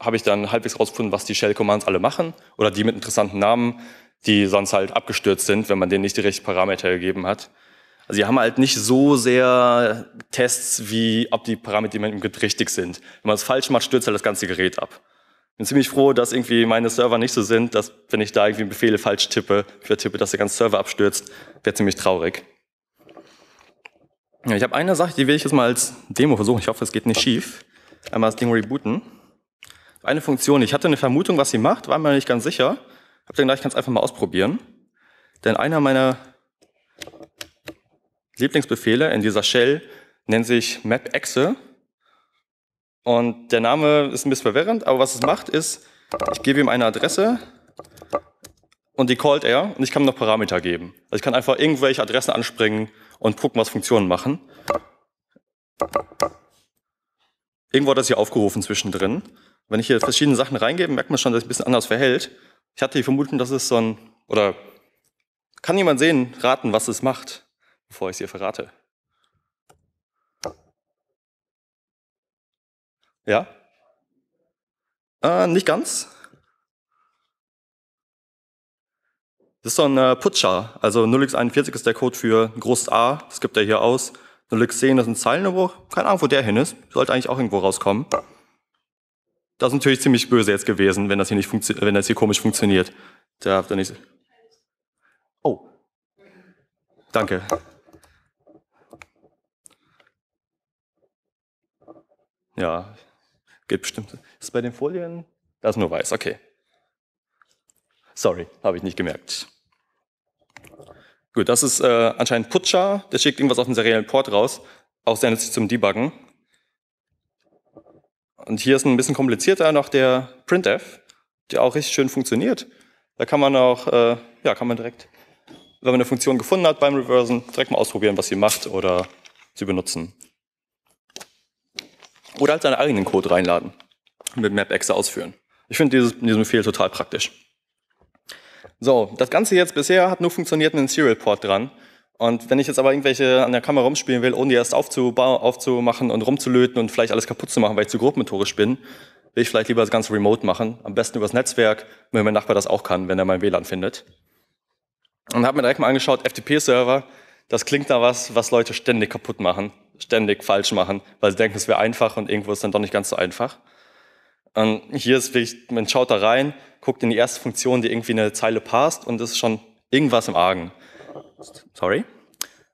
habe ich dann halbwegs rausgefunden, was die Shell-Commands alle machen oder die mit interessanten Namen, die sonst halt abgestürzt sind, wenn man denen nicht die richtigen Parameter gegeben hat. Also die haben halt nicht so sehr Tests, wie ob die Parameter im Grid richtig sind. Wenn man es falsch macht, stürzt halt das ganze Gerät ab. Ich Bin ziemlich froh, dass irgendwie meine Server nicht so sind, dass wenn ich da irgendwie Befehle falsch tippe, vertippe, dass der ganze Server abstürzt, wäre ziemlich traurig. Ja, ich habe eine Sache, die will ich jetzt mal als Demo versuchen. Ich hoffe, es geht nicht schief. Einmal das Ding rebooten. Eine Funktion, ich hatte eine Vermutung, was sie macht, war mir nicht ganz sicher. Ich habe dann gleich ganz einfach mal ausprobieren. Denn einer meiner Lieblingsbefehle in dieser Shell nennen sich map Und der Name ist ein bisschen verwirrend, aber was es macht ist, ich gebe ihm eine Adresse und die callt er und ich kann ihm noch Parameter geben. Also ich kann einfach irgendwelche Adressen anspringen und gucken, was Funktionen machen. Irgendwo hat das hier aufgerufen zwischendrin. Wenn ich hier verschiedene Sachen reingebe, merkt man schon, dass es ein bisschen anders verhält. Ich hatte die Vermutung, dass es so ein, oder kann jemand sehen, raten, was es macht? bevor ich es ihr verrate. Ja? Äh, nicht ganz. Das ist so ein äh, Putscher. Also 0x41 ist der Code für ein großes A, das gibt er hier aus. 0x10 ist ein Zeilenumbruch. Keine Ahnung, wo der hin ist. Sollte eigentlich auch irgendwo rauskommen. Das ist natürlich ziemlich böse jetzt gewesen, wenn das hier, nicht wenn das hier komisch funktioniert. Da habt ihr nicht. Oh. Danke. Ja, geht bestimmt. Ist bei den Folien? Da ist nur weiß, okay. Sorry, habe ich nicht gemerkt. Gut, das ist äh, anscheinend Putscher, der schickt irgendwas auf den seriellen Port raus, auch sehr nützlich zum Debuggen. Und hier ist ein bisschen komplizierter noch der printf, der auch richtig schön funktioniert. Da kann man auch, äh, ja, kann man direkt, wenn man eine Funktion gefunden hat beim Reversen, direkt mal ausprobieren, was sie macht oder sie benutzen. Oder halt seinen eigenen Code reinladen und mit MapExe ausführen. Ich finde diesen Befehl total praktisch. So, das Ganze jetzt bisher hat nur funktioniert mit einem Serial-Port dran. Und wenn ich jetzt aber irgendwelche an der Kamera rumspielen will, ohne die erst aufzumachen und rumzulöten und vielleicht alles kaputt zu machen, weil ich zu grobmotorisch bin, will ich vielleicht lieber das Ganze remote machen. Am besten übers Netzwerk, wenn mein Nachbar das auch kann, wenn er mein WLAN findet. Und habe mir direkt mal angeschaut, FTP-Server, das klingt da was, was Leute ständig kaputt machen ständig falsch machen, weil sie denken, es wäre einfach und irgendwo ist es dann doch nicht ganz so einfach. Und hier ist wirklich, man schaut da rein, guckt in die erste Funktion, die irgendwie eine Zeile passt und ist schon irgendwas im Argen. Sorry.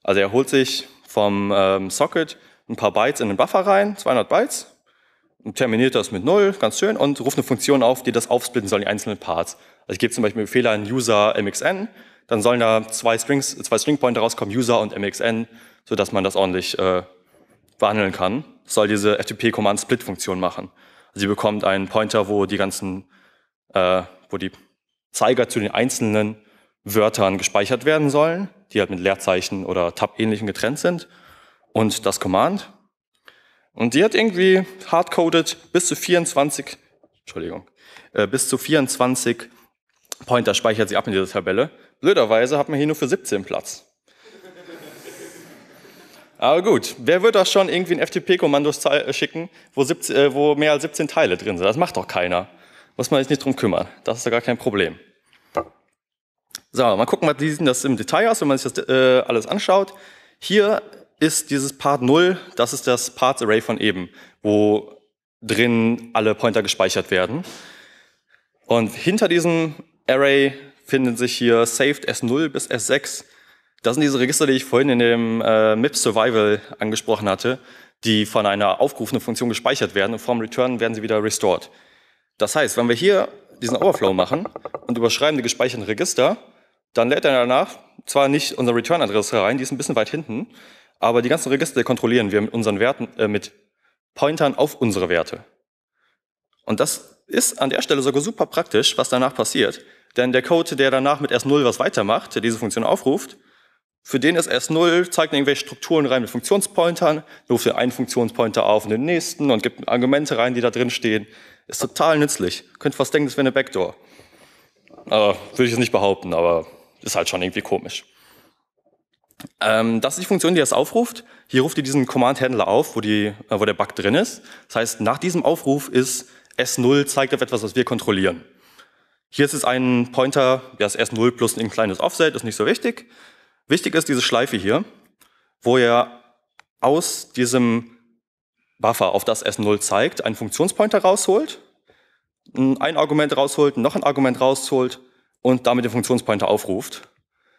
Also er holt sich vom ähm, Socket ein paar Bytes in den Buffer rein, 200 Bytes, terminiert das mit 0, ganz schön, und ruft eine Funktion auf, die das aufsplitten soll in die einzelnen Parts. Also ich gebe zum Beispiel Befehle an user mxn, dann sollen da zwei Strings, zwei Stringpointer rauskommen, user und mxn, sodass man das ordentlich äh, behandeln kann. soll diese FTP-Command-Split-Funktion machen. Sie bekommt einen Pointer, wo die ganzen, äh, wo die Zeiger zu den einzelnen Wörtern gespeichert werden sollen, die halt mit Leerzeichen oder Tab-ähnlichen getrennt sind. Und das Command. Und die hat irgendwie hardcoded bis zu 24, Entschuldigung, äh, bis zu 24 Pointer speichert sie ab in dieser Tabelle. Blöderweise hat man hier nur für 17 Platz. Aber gut, wer wird doch schon irgendwie ein FTP-Kommando äh, schicken, wo, 17, äh, wo, mehr als 17 Teile drin sind? Das macht doch keiner. Muss man sich nicht drum kümmern. Das ist ja gar kein Problem. So, mal gucken, wie sieht das im Detail aus, wenn man sich das äh, alles anschaut. Hier ist dieses Part 0, das ist das Parts Array von eben, wo drin alle Pointer gespeichert werden. Und hinter diesem Array finden sich hier saved S0 bis S6 das sind diese Register, die ich vorhin in dem äh, MIP Survival angesprochen hatte, die von einer aufgerufenen Funktion gespeichert werden und vom Return werden sie wieder restored. Das heißt, wenn wir hier diesen Overflow machen und überschreiben die gespeicherten Register, dann lädt er danach zwar nicht unsere Return-Adresse rein, die ist ein bisschen weit hinten, aber die ganzen Register kontrollieren wir mit unseren Werten, äh, mit Pointern auf unsere Werte. Und das ist an der Stelle sogar super praktisch, was danach passiert. Denn der Code, der danach mit S0 was weitermacht, der diese Funktion aufruft, für den ist S0, zeigt irgendwelche Strukturen rein mit Funktionspointern, ruft den einen Funktionspointer auf und den nächsten und gibt Argumente rein, die da drin stehen. Ist total nützlich. Könnt fast denken, das wäre eine Backdoor. Äh, würde ich es nicht behaupten, aber ist halt schon irgendwie komisch. Ähm, das ist die Funktion, die das aufruft. Hier ruft ihr diesen Command-Handler auf, wo, die, äh, wo der Bug drin ist. Das heißt, nach diesem Aufruf ist S0 zeigt auf etwas, was wir kontrollieren. Hier ist es ein Pointer, der ist S0 plus ein kleines Offset, ist nicht so wichtig. Wichtig ist diese Schleife hier, wo er aus diesem Buffer, auf das S0 zeigt, einen Funktionspointer rausholt, ein Argument rausholt, noch ein Argument rausholt und damit den Funktionspointer aufruft.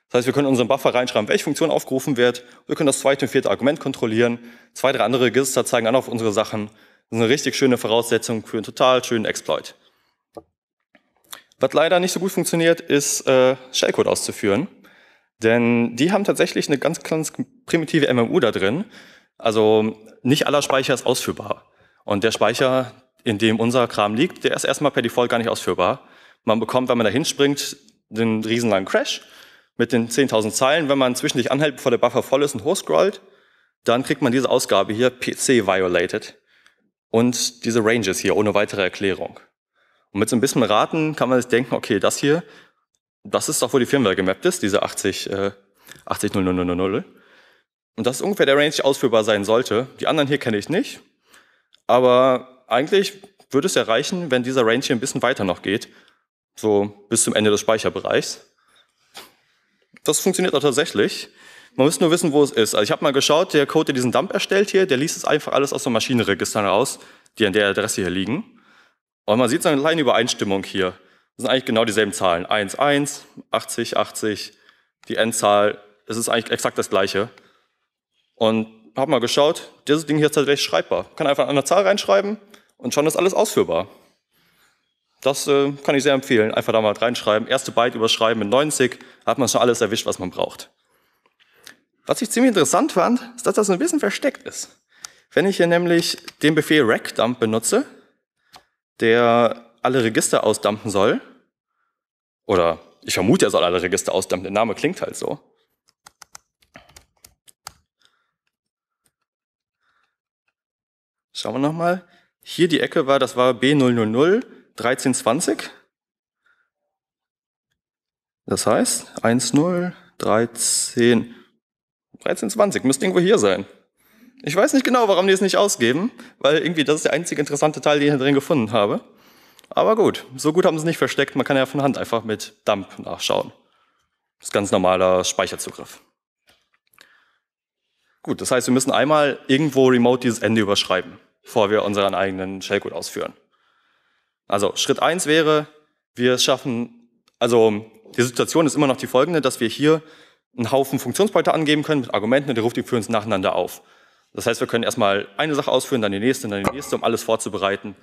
Das heißt, wir können in unseren Buffer reinschreiben, welche Funktion aufgerufen wird. Wir können das zweite und vierte Argument kontrollieren. Zwei, drei andere Register zeigen an auf unsere Sachen. Das ist eine richtig schöne Voraussetzung für einen total schönen Exploit. Was leider nicht so gut funktioniert, ist äh, Shellcode auszuführen. Denn die haben tatsächlich eine ganz, ganz primitive MMU da drin. Also nicht aller Speicher ist ausführbar. Und der Speicher, in dem unser Kram liegt, der ist erstmal per Default gar nicht ausführbar. Man bekommt, wenn man da hinspringt, den riesenlangen Crash mit den 10.000 Zeilen. Wenn man zwischendurch anhält, bevor der Buffer voll ist und hochscrollt, dann kriegt man diese Ausgabe hier, PC violated. Und diese Ranges hier, ohne weitere Erklärung. Und mit so ein bisschen Raten kann man sich denken, okay, das hier das ist doch, wo die Firmware gemappt ist, diese 80, äh, 80 000. Und das ist ungefähr der Range, der ausführbar sein sollte. Die anderen hier kenne ich nicht. Aber eigentlich würde es ja reichen, wenn dieser Range hier ein bisschen weiter noch geht. So bis zum Ende des Speicherbereichs. Das funktioniert auch tatsächlich. Man muss nur wissen, wo es ist. Also ich habe mal geschaut, der Code, der diesen Dump erstellt hier, der liest es einfach alles aus den Maschinenregistern raus, die an der Adresse hier liegen. Und man sieht so eine kleine Übereinstimmung hier. Das sind eigentlich genau dieselben Zahlen. 1, 1, 80, 80, die Endzahl. Es ist eigentlich exakt das gleiche. Und habe mal geschaut, dieses Ding hier ist tatsächlich schreibbar. Ich kann einfach eine Zahl reinschreiben und schon ist alles ausführbar. Das äh, kann ich sehr empfehlen. Einfach da mal reinschreiben. Erste Byte überschreiben mit 90, hat man schon alles erwischt, was man braucht. Was ich ziemlich interessant fand, ist, dass das ein bisschen versteckt ist. Wenn ich hier nämlich den Befehl rackdump benutze, der alle Register ausdumpen soll, oder ich vermute, er soll alle Register ausdampfen. Der Name klingt halt so. Schauen wir nochmal. Hier die Ecke war, das war B000 1320. Das heißt, 10, 1320 müsste irgendwo hier sein. Ich weiß nicht genau, warum die es nicht ausgeben, weil irgendwie das ist der einzige interessante Teil, den ich hier drin gefunden habe. Aber gut, so gut haben sie es nicht versteckt. Man kann ja von Hand einfach mit Dump nachschauen. Das ist ganz normaler Speicherzugriff. Gut, das heißt, wir müssen einmal irgendwo remote dieses Ende überschreiben, bevor wir unseren eigenen Shellcode ausführen. Also Schritt 1 wäre, wir schaffen, also die Situation ist immer noch die folgende, dass wir hier einen Haufen Funktionspointer angeben können mit Argumenten und die ruft die für uns nacheinander auf. Das heißt, wir können erstmal eine Sache ausführen, dann die nächste, dann die nächste, um alles vorzubereiten,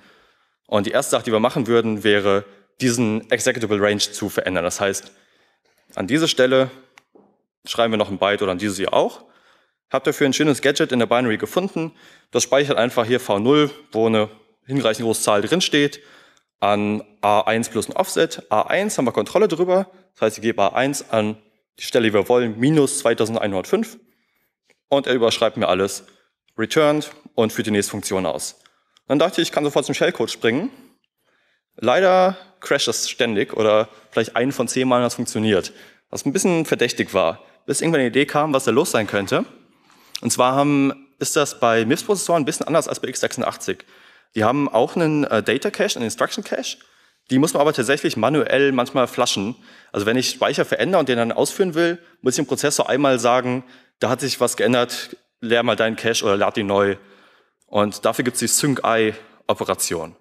und die erste Sache, die wir machen würden, wäre, diesen Executable Range zu verändern. Das heißt, an diese Stelle schreiben wir noch ein Byte oder an diese hier auch. Hab dafür ein schönes Gadget in der Binary gefunden. Das speichert einfach hier V0, wo eine hinreichend große Zahl drinsteht, an A1 plus ein Offset. A1 haben wir Kontrolle drüber. Das heißt, ich gebe A1 an die Stelle, die wir wollen, minus 2105. Und er überschreibt mir alles returned und führt die nächste Funktion aus. Dann dachte ich, ich kann sofort zum Shellcode springen. Leider crasht das ständig oder vielleicht einen von zehn Mal hat es funktioniert. Was ein bisschen verdächtig war, bis irgendwann eine Idee kam, was da los sein könnte. Und zwar haben, ist das bei MIPS-Prozessoren ein bisschen anders als bei x86. Die haben auch einen äh, Data Cache, einen Instruction Cache. Die muss man aber tatsächlich manuell manchmal flaschen. Also wenn ich Speicher verändere und den dann ausführen will, muss ich dem Prozessor einmal sagen, da hat sich was geändert, leer mal deinen Cache oder lad ihn neu. Und dafür gibt es die Sync-I-Operation.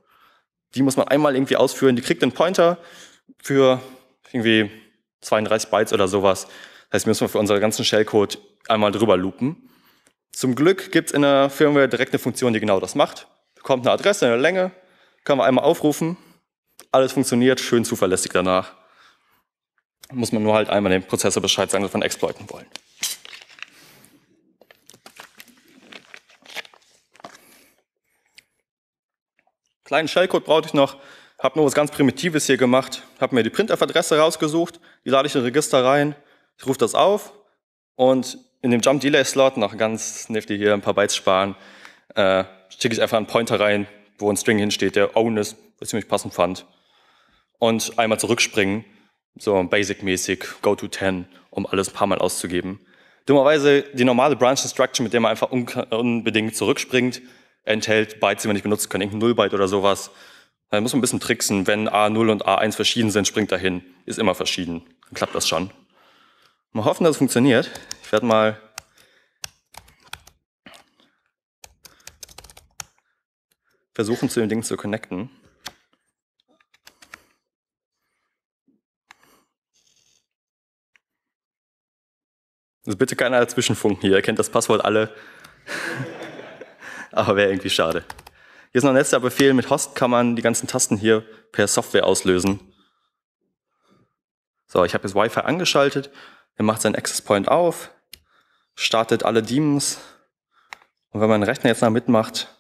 Die muss man einmal irgendwie ausführen. Die kriegt einen Pointer für irgendwie 32 Bytes oder sowas. Das heißt, müssen wir für unseren ganzen Shellcode einmal drüber loopen. Zum Glück gibt es in der Firmware direkt eine Funktion, die genau das macht. Bekommt eine Adresse, eine Länge, können wir einmal aufrufen. Alles funktioniert, schön zuverlässig danach. Muss man nur halt einmal den Prozessor Bescheid sagen, dass wir exploiten wollen. kleinen Shellcode brauchte ich noch, habe nur was ganz Primitives hier gemacht, habe mir die Printf-Adresse rausgesucht, die lade ich in ein Register rein, ich rufe das auf und in dem Jump Delay Slot noch ganz nifty hier ein paar Bytes sparen, äh, schicke ich einfach einen Pointer rein, wo ein String hinsteht, der own ist, was ich ziemlich passend fand. Und einmal zurückspringen, so basic-mäßig, go to 10, um alles ein paar Mal auszugeben. Dummerweise die normale Branch Instruction, mit der man einfach unbedingt zurückspringt, enthält Bytes, die wir nicht benutzen können, irgendein 0-Byte oder sowas. Da muss man ein bisschen tricksen. Wenn A0 und A1 verschieden sind, springt er hin. Ist immer verschieden. Dann klappt das schon. Mal hoffen, dass es funktioniert. Ich werde mal versuchen, zu dem Ding zu connecten. Also bitte keiner dazwischenfunken hier. Ihr kennt das Passwort alle. <laughs> aber wäre irgendwie schade. Hier ist noch ein letzter Befehl. Mit Host kann man die ganzen Tasten hier per Software auslösen. So, ich habe jetzt Wi-Fi angeschaltet. Er macht seinen Access Point auf, startet alle Demons. Und wenn mein Rechner jetzt noch mitmacht,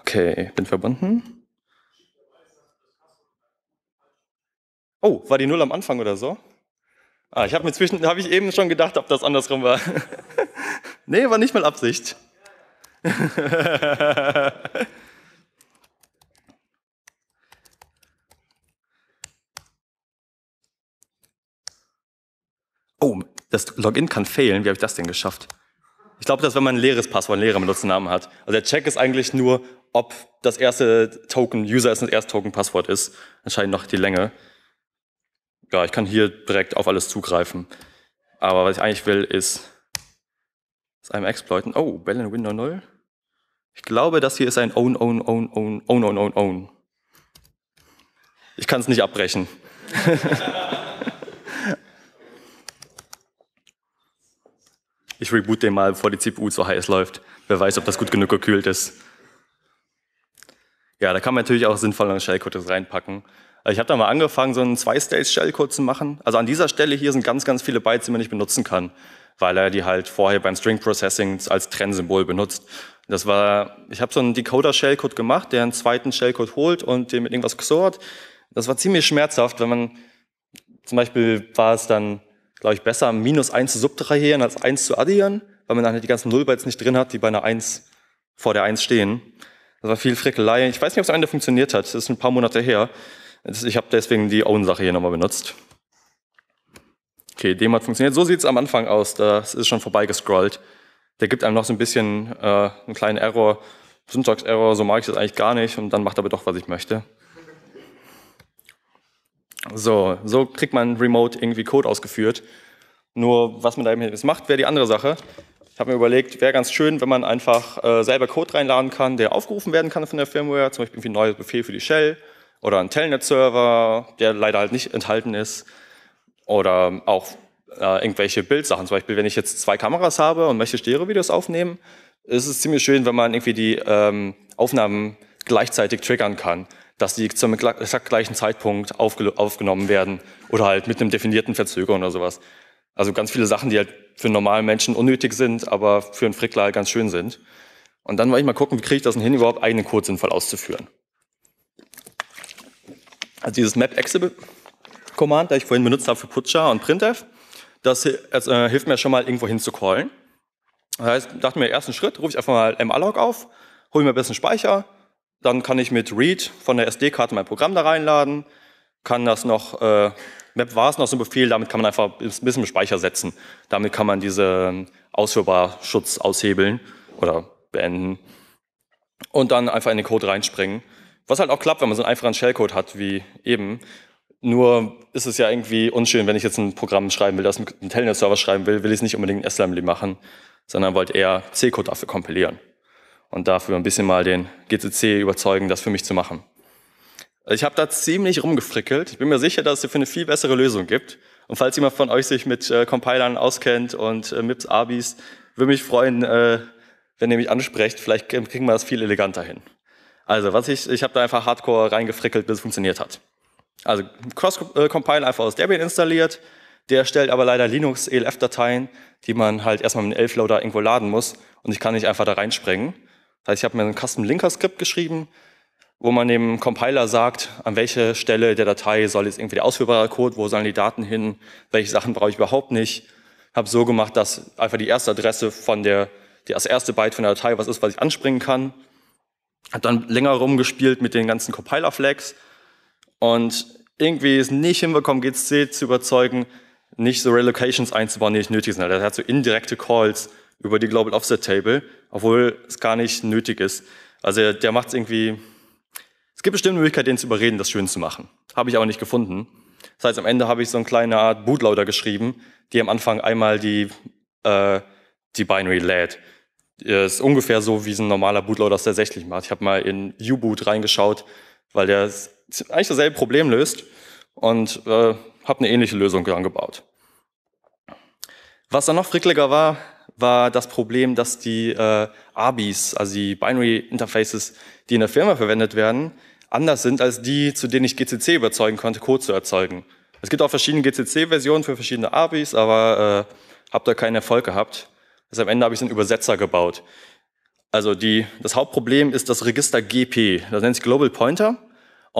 okay, bin verbunden. Oh, war die Null am Anfang oder so? Ah, ich habe mir zwischen, habe ich eben schon gedacht, ob das andersrum war. <laughs> nee, war nicht mal Absicht. <laughs> oh, das Login kann fehlen. Wie habe ich das denn geschafft? Ich glaube, das ist, wenn man ein leeres Passwort, einen leeren Benutzernamen hat. Also der Check ist eigentlich nur, ob das erste Token User ist das erste Token Passwort ist. Anscheinend noch die Länge. Ja, ich kann hier direkt auf alles zugreifen. Aber was ich eigentlich will, ist, aus einem Exploiten. Oh, Bell in Window 0. Ich glaube, das hier ist ein Own, Own, Own, Own, Own, Own, Own, Own. Ich kann es nicht abbrechen. <laughs> ich reboot den mal, bevor die CPU zu heiß läuft. Wer weiß, ob das gut genug gekühlt ist. Ja, da kann man natürlich auch sinnvollere Shellcodes reinpacken. Also ich habe da mal angefangen, so einen Zwei-Stage-Shellcode zu machen. Also an dieser Stelle hier sind ganz, ganz viele Bytes, die man nicht benutzen kann weil er die halt vorher beim String Processing als Trennsymbol benutzt. Das war, ich habe so einen Decoder-Shellcode gemacht, der einen zweiten Shellcode holt und den mit irgendwas XORt. Das war ziemlich schmerzhaft, wenn man, zum Beispiel war es dann, glaube ich, besser, minus eins zu subtrahieren als eins zu addieren, weil man dann halt die ganzen Nullbytes nicht drin hat, die bei einer eins vor der eins stehen. Das war viel Frickelei. Ich weiß nicht, ob es am Ende funktioniert hat. Das ist ein paar Monate her. Ich habe deswegen die Own-Sache hier nochmal benutzt. Okay, dem hat funktioniert. So sieht es am Anfang aus. Das ist schon vorbei gescrollt. Der gibt einem noch so ein bisschen äh, einen kleinen Error, Syntax-Error, so mag ich das eigentlich gar nicht und dann macht er aber doch, was ich möchte. So, so kriegt man remote irgendwie Code ausgeführt. Nur, was man da eben jetzt macht, wäre die andere Sache. Ich habe mir überlegt, wäre ganz schön, wenn man einfach äh, selber Code reinladen kann, der aufgerufen werden kann von der Firmware, zum Beispiel ein neues Befehl für die Shell oder ein Telnet-Server, der leider halt nicht enthalten ist oder auch äh, irgendwelche Bildsachen. Zum Beispiel, wenn ich jetzt zwei Kameras habe und möchte Stereo-Videos aufnehmen, ist es ziemlich schön, wenn man irgendwie die ähm, Aufnahmen gleichzeitig triggern kann, dass die zum exakt gleichen Zeitpunkt aufgenommen werden oder halt mit einem definierten Verzögerung oder sowas. Also ganz viele Sachen, die halt für einen normalen Menschen unnötig sind, aber für einen Frickler halt ganz schön sind. Und dann wollte ich mal gucken, wie kriege ich das denn hin, überhaupt einen Code sinnvoll auszuführen. Also dieses Map-Exhibit Command, das ich vorhin benutzt habe für Putscher und Printf. Das äh, hilft mir schon mal irgendwo hin zu callen. Das heißt, dachte mir, ersten Schritt rufe ich einfach mal malloc auf, hole mir ein bisschen Speicher, dann kann ich mit read von der SD-Karte mein Programm da reinladen, kann das noch, äh, map war es noch so ein Befehl, damit kann man einfach ein bisschen Speicher setzen. Damit kann man diesen ähm, Ausführbarschutz aushebeln oder beenden und dann einfach in den Code reinspringen. Was halt auch klappt, wenn man so einen einfachen Shellcode hat wie eben. Nur ist es ja irgendwie unschön, wenn ich jetzt ein Programm schreiben will, das einen Telnet-Server schreiben will, will ich es nicht unbedingt in Assembly machen, sondern wollte eher C-Code dafür kompilieren und dafür ein bisschen mal den GCC überzeugen, das für mich zu machen. Ich habe da ziemlich rumgefrickelt. Ich bin mir sicher, dass es dafür eine viel bessere Lösung gibt. Und falls jemand von euch sich mit äh, Compilern auskennt und äh, MIPS, ABIs, würde mich freuen, äh, wenn ihr mich ansprecht. Vielleicht kriegen wir das viel eleganter hin. Also, was ich, ich habe da einfach hardcore reingefrickelt, bis es funktioniert hat. Also Cross-Compile äh, einfach aus Debian installiert, der stellt aber leider Linux-ELF-Dateien, die man halt erstmal mit einem Elf-Loader irgendwo laden muss und ich kann nicht einfach da reinspringen. Das heißt, ich habe mir ein Custom-Linker-Skript geschrieben, wo man dem Compiler sagt, an welche Stelle der Datei soll jetzt irgendwie der ausführbare Code, wo sollen die Daten hin, welche Sachen brauche ich überhaupt nicht. Habe so gemacht, dass einfach die erste Adresse von der, das erste Byte von der Datei was ist, was ich anspringen kann. Habe dann länger rumgespielt mit den ganzen Compiler-Flags, und irgendwie es nicht hinbekommen, GC zu überzeugen, nicht so Relocations einzubauen, die nicht nötig sind. Also er hat so indirekte Calls über die Global Offset Table, obwohl es gar nicht nötig ist. Also der macht es irgendwie. Es gibt bestimmte Möglichkeiten, den zu überreden, das schön zu machen. Habe ich aber nicht gefunden. Das heißt, am Ende habe ich so eine kleine Art Bootloader geschrieben, die am Anfang einmal die, äh, die Binary lädt. Das ist ungefähr so, wie es ein normaler Bootloader tatsächlich macht. Ich habe mal in U-Boot reingeschaut, weil der ist eigentlich dasselbe Problem löst und äh, habe eine ähnliche Lösung dann gebaut. Was dann noch frickeliger war, war das Problem, dass die äh, ABIs, also die Binary Interfaces, die in der Firma verwendet werden, anders sind als die, zu denen ich GCC überzeugen konnte, Code zu erzeugen. Es gibt auch verschiedene GCC-Versionen für verschiedene ABIs, aber äh, habe da keinen Erfolg gehabt. Also am Ende habe ich einen Übersetzer gebaut. Also die, das Hauptproblem ist das Register GP, das nennt sich Global Pointer.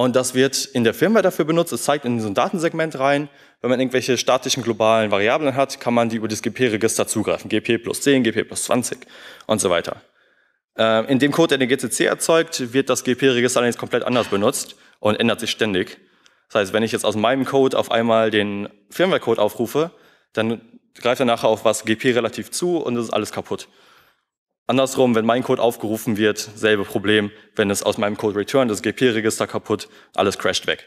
Und das wird in der Firmware dafür benutzt. Es zeigt in so ein Datensegment rein. Wenn man irgendwelche statischen globalen Variablen hat, kann man die über das GP-Register zugreifen. GP plus 10, GP plus 20 und so weiter. Äh, in dem Code, der den GCC erzeugt, wird das GP-Register allerdings komplett anders benutzt und ändert sich ständig. Das heißt, wenn ich jetzt aus meinem Code auf einmal den Firmware-Code aufrufe, dann greift er nachher auf was GP relativ zu und es ist alles kaputt. Andersrum, wenn mein Code aufgerufen wird, selbe Problem, wenn es aus meinem Code return, das GP-Register kaputt, alles crasht weg.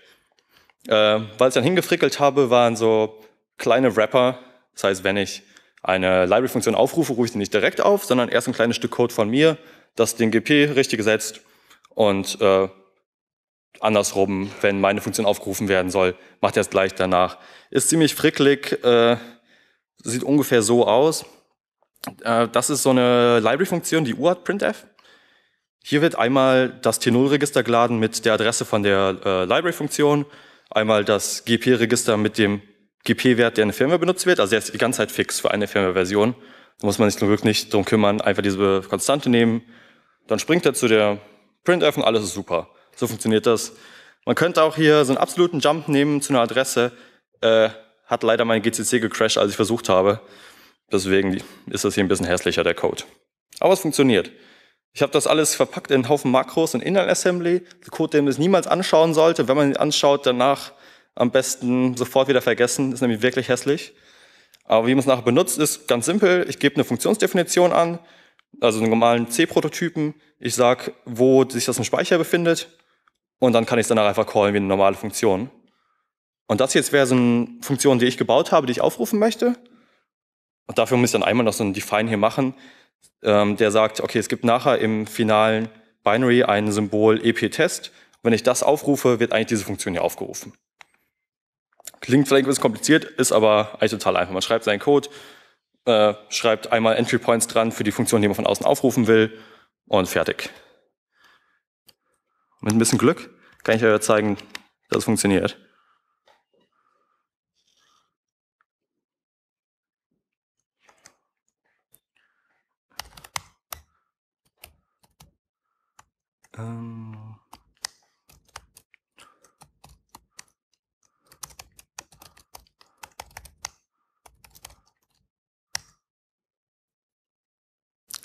Äh, weil ich dann hingefrickelt habe, waren so kleine Wrapper. Das heißt, wenn ich eine Library-Funktion aufrufe, rufe ich sie nicht direkt auf, sondern erst ein kleines Stück Code von mir, das den GP richtig gesetzt und äh, andersrum, wenn meine Funktion aufgerufen werden soll, macht er es gleich danach. Ist ziemlich frickelig, äh, sieht ungefähr so aus. Äh, das ist so eine Library-Funktion, die UART-printf. Hier wird einmal das T0-Register geladen mit der Adresse von der äh, Library-Funktion, einmal das GP-Register mit dem GP-Wert, der in der Firmware benutzt wird. Also der ist die ganze Zeit fix für eine Firmware-Version. Da muss man sich zum Glück nicht drum kümmern, einfach diese Konstante nehmen. Dann springt er zu der Printf und alles ist super. So funktioniert das. Man könnte auch hier so einen absoluten Jump nehmen zu einer Adresse. Äh, hat leider mein GCC gecrashed, als ich versucht habe. Deswegen ist das hier ein bisschen hässlicher, der Code. Aber es funktioniert. Ich habe das alles verpackt in einen Haufen Makros und Inline Assembly. Der Code, den man es niemals anschauen sollte. Wenn man ihn anschaut, danach am besten sofort wieder vergessen. Ist nämlich wirklich hässlich. Aber wie man es nachher benutzt, ist ganz simpel. Ich gebe eine Funktionsdefinition an, also einen normalen C-Prototypen. Ich sage, wo sich das im Speicher befindet. Und dann kann ich es danach einfach callen wie eine normale Funktion. Und das jetzt wäre so eine Funktion, die ich gebaut habe, die ich aufrufen möchte. Und dafür muss ich dann einmal noch so einen Define hier machen, ähm, der sagt, okay, es gibt nachher im finalen Binary ein Symbol ep-test. Wenn ich das aufrufe, wird eigentlich diese Funktion hier aufgerufen. Klingt vielleicht ein bisschen kompliziert, ist aber eigentlich total einfach. Man schreibt seinen Code, äh, schreibt einmal Entry Points dran für die Funktion, die man von außen aufrufen will und fertig. Mit ein bisschen Glück kann ich euch zeigen, dass es funktioniert. Ähm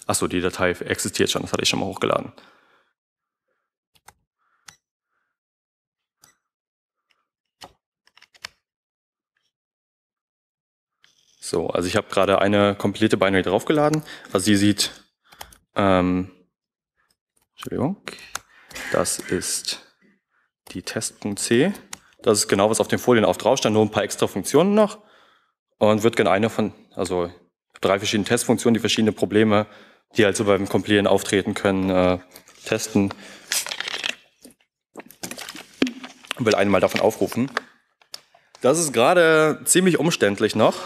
Achso, die Datei existiert schon, das hatte ich schon mal hochgeladen. So, also ich habe gerade eine komplette Binary draufgeladen. Also sie sieht ähm, Entschuldigung. Das ist die Test.c. Das ist genau, was auf den Folien auch drauf stand, nur ein paar extra Funktionen noch. Und wird gerne eine von, also drei verschiedene Testfunktionen, die verschiedene Probleme, die also beim Complieren auftreten können, äh, testen. Und will einmal davon aufrufen. Das ist gerade ziemlich umständlich noch,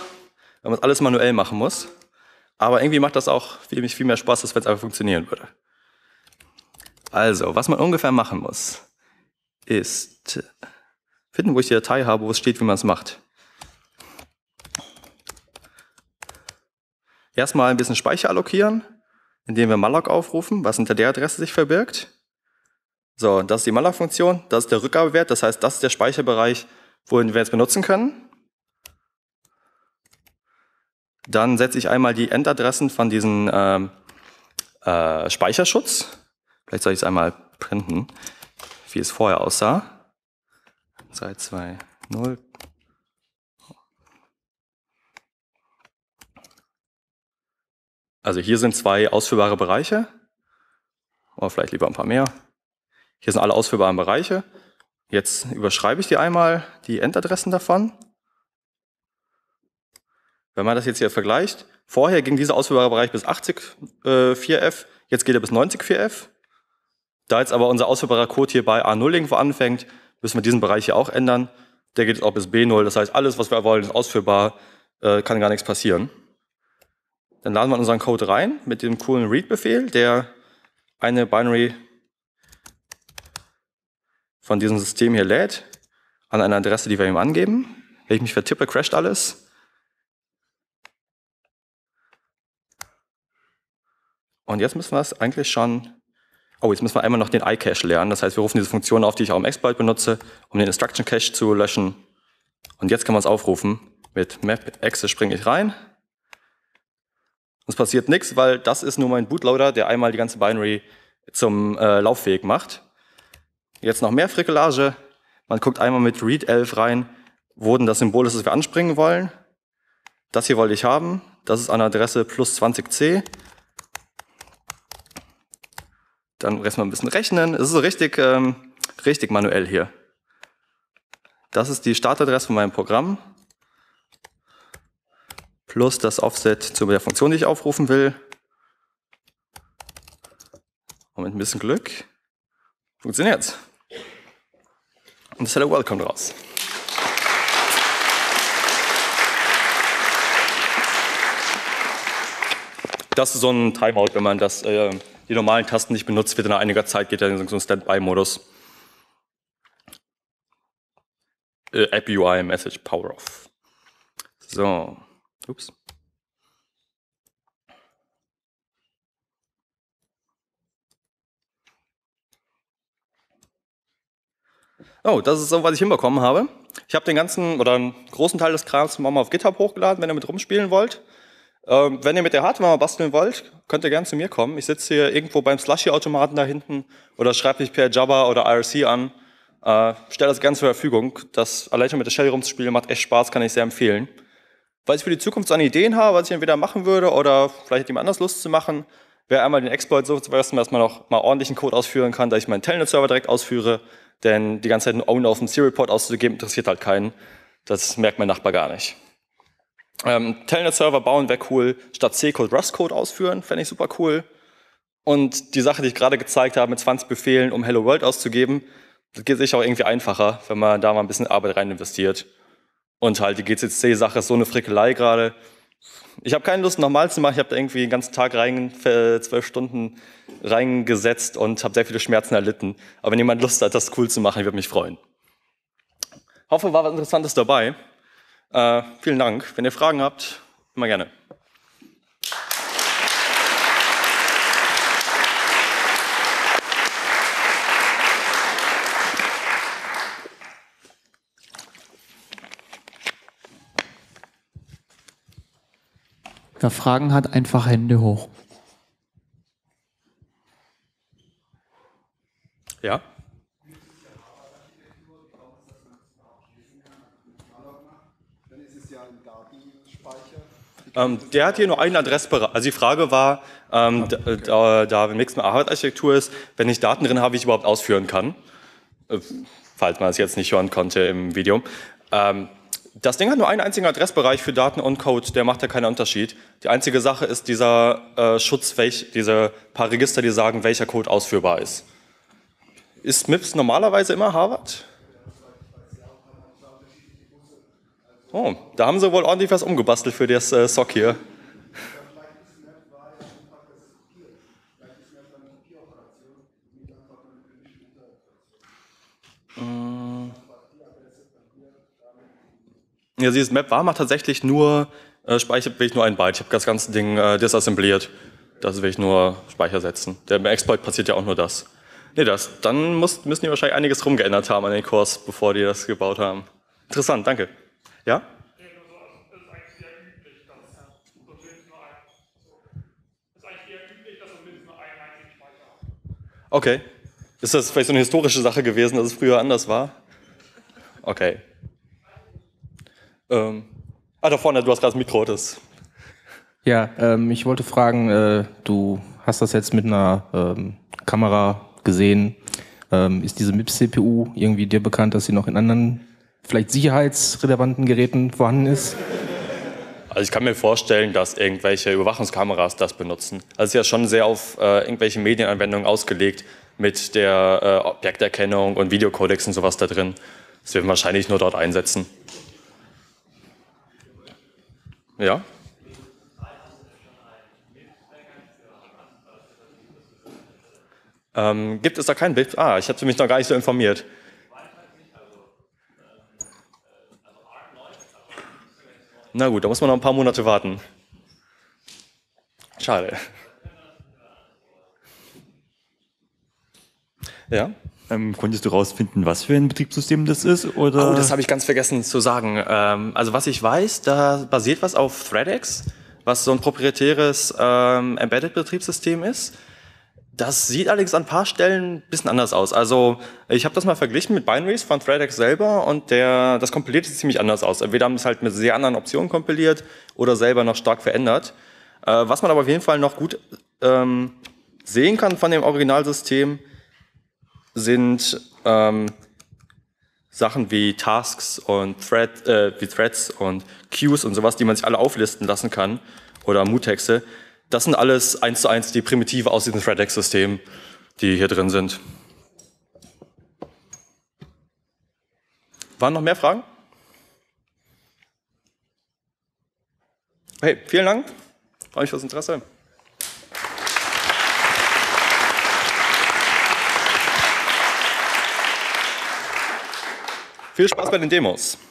wenn man alles manuell machen muss. Aber irgendwie macht das auch viel, viel mehr Spaß, als wenn es einfach funktionieren würde. Also, was man ungefähr machen muss, ist finden, wo ich die Datei habe, wo es steht, wie man es macht. Erstmal ein bisschen Speicher allokieren, indem wir malloc aufrufen, was hinter der Adresse sich verbirgt. So, das ist die malloc-Funktion, das ist der Rückgabewert, das heißt, das ist der Speicherbereich, wohin wir es benutzen können. Dann setze ich einmal die Endadressen von diesem ähm, äh, Speicherschutz Vielleicht soll ich es einmal printen, wie es vorher aussah. 3, 2, 0. Also hier sind zwei ausführbare Bereiche. Oder oh, vielleicht lieber ein paar mehr. Hier sind alle ausführbaren Bereiche. Jetzt überschreibe ich dir einmal die Endadressen davon. Wenn man das jetzt hier vergleicht, vorher ging dieser ausführbare Bereich bis 80 äh, 4F, jetzt geht er bis 90 4F. Da jetzt aber unser ausführbarer Code hier bei A0 irgendwo anfängt, müssen wir diesen Bereich hier auch ändern. Der geht jetzt auch bis B0. Das heißt, alles, was wir wollen, ist ausführbar, äh, kann gar nichts passieren. Dann laden wir unseren Code rein mit dem coolen Read-Befehl, der eine Binary von diesem System hier lädt, an eine Adresse, die wir ihm angeben. Wenn ich mich vertippe, crasht alles. Und jetzt müssen wir es eigentlich schon oh, jetzt müssen wir einmal noch den iCache lernen. Das heißt, wir rufen diese Funktion auf, die ich auch im Exploit benutze, um den Instruction Cache zu löschen. Und jetzt kann man es aufrufen. Mit map-exe springe ich rein. Es passiert nichts, weil das ist nur mein Bootloader, der einmal die ganze Binary zum äh, Lauffähig macht. Jetzt noch mehr Frickelage. Man guckt einmal mit read11 rein, wo denn das Symbol ist, das wir anspringen wollen. Das hier wollte ich haben. Das ist an Adresse plus 20c. Dann erstmal ein bisschen rechnen. Es ist so richtig, ähm, richtig manuell hier. Das ist die Startadresse von meinem Programm. Plus das Offset zu der Funktion, die ich aufrufen will. Und mit ein bisschen Glück funktioniert's. Und das Hello World kommt raus. Das ist so ein Timeout, wenn man das, äh, die normalen Tasten nicht benutzt wird, nach einiger Zeit geht dann in so einen Standby-Modus. Äh, App UI Message Power Off. So. Ups. Oh, das ist so, was ich hinbekommen habe. Ich habe den ganzen oder einen großen Teil des Krams mal auf GitHub hochgeladen, wenn ihr mit rumspielen wollt. Ähm, wenn ihr mit der Hardware mal basteln wollt, könnt ihr gerne zu mir kommen. Ich sitze hier irgendwo beim Slushy-Automaten da hinten oder schreibe mich per Java oder IRC an. Äh, stelle das gerne zur Verfügung. Das allein schon mit der Shell rumzuspielen macht echt Spaß, kann ich sehr empfehlen. Was ich für die Zukunft so an Ideen habe, was ich entweder machen würde oder vielleicht jemand anders Lust zu machen, wäre einmal den Exploit so zu testen, dass man auch mal ordentlichen Code ausführen kann, dass ich meinen Telnet-Server direkt ausführe, denn die ganze Zeit einen Own auf dem Serial-Port auszugeben, interessiert halt keinen. Das merkt mein Nachbar gar nicht. Ähm, Telnet-Server bauen wäre cool, statt C-Code Rust-Code ausführen, fände ich super cool. Und die Sache, die ich gerade gezeigt habe, mit 20 Befehlen, um Hello World auszugeben, das geht sich auch irgendwie einfacher, wenn man da mal ein bisschen Arbeit rein investiert. Und halt die GCC-Sache ist so eine Frickelei gerade. Ich habe keine Lust, nochmal zu machen. Ich habe da irgendwie den ganzen Tag rein, äh, zwölf Stunden reingesetzt und habe sehr viele Schmerzen erlitten. Aber wenn jemand Lust hat, das cool zu machen, ich würde mich freuen. Hoffe, war was Interessantes dabei. Äh, vielen Dank. Wenn ihr Fragen habt, immer gerne. Wer Fragen hat, einfach Hände hoch. Ja. Ähm, der hat hier nur einen Adressbereich. Also die Frage war, ähm, ah, okay. da, da, wenn nichts mehr Arbeitsarchitektur ist, wenn ich Daten drin habe, die ich überhaupt ausführen kann, äh, falls man es jetzt nicht hören konnte im Video. Ähm, das Ding hat nur einen einzigen Adressbereich für Daten und Code, der macht ja keinen Unterschied. Die einzige Sache ist dieser äh, Schutz, welch, diese paar Register, die sagen, welcher Code ausführbar ist. Ist MIPS normalerweise immer Harvard? Oh, da haben sie wohl ordentlich was umgebastelt für das äh, Sock hier. Mm. Ja, dieses Map war mal tatsächlich nur, äh, speichert will ich nur ein Byte. Ich habe das ganze Ding äh, disassembliert. Das will ich nur Speicher setzen. Der Exploit passiert ja auch nur das. Nee, das, dann muss, müssen die wahrscheinlich einiges rumgeändert haben an den Kurs, bevor die das gebaut haben. Interessant, danke. Ja? Okay. Ist das vielleicht so eine historische Sache gewesen, dass es früher anders war? Okay. Ähm. Ah, da vorne, du hast gerade das Mikro, das. Ja, ähm, ich wollte fragen, äh, du hast das jetzt mit einer ähm, Kamera gesehen. Ähm, ist diese MIPS-CPU irgendwie dir bekannt, dass sie noch in anderen vielleicht sicherheitsrelevanten Geräten vorhanden ist? Also ich kann mir vorstellen, dass irgendwelche Überwachungskameras das benutzen. Das also ist ja schon sehr auf äh, irgendwelche Medienanwendungen ausgelegt mit der äh, Objekterkennung und Videocodex und sowas da drin. Das werden wir wahrscheinlich nur dort einsetzen. Ja? Ähm, gibt es da keinen Bild? Ah, ich habe mich noch gar nicht so informiert. Na gut, da muss man noch ein paar Monate warten. Schade. Ja? Ähm, konntest du rausfinden, was für ein Betriebssystem das ist? Oder? Oh, das habe ich ganz vergessen zu sagen. Ähm, also was ich weiß, da basiert was auf ThreadX, was so ein proprietäres ähm, Embedded-Betriebssystem ist. Das sieht allerdings an ein paar Stellen ein bisschen anders aus. Also ich habe das mal verglichen mit Binaries von ThreadX selber und der, das kompiliert sich ziemlich anders aus. Entweder haben es halt mit sehr anderen Optionen kompiliert oder selber noch stark verändert. Äh, was man aber auf jeden Fall noch gut ähm, sehen kann von dem Originalsystem, sind ähm, Sachen wie Tasks und Thread, äh, wie Threads und Queues und sowas, die man sich alle auflisten lassen kann oder Mutexe. Das sind alles eins zu eins die Primitive aus diesem ThreadX-System, die hier drin sind. Waren noch mehr Fragen? Hey, vielen Dank. Freue mich fürs Interesse. Viel Spaß bei den Demos.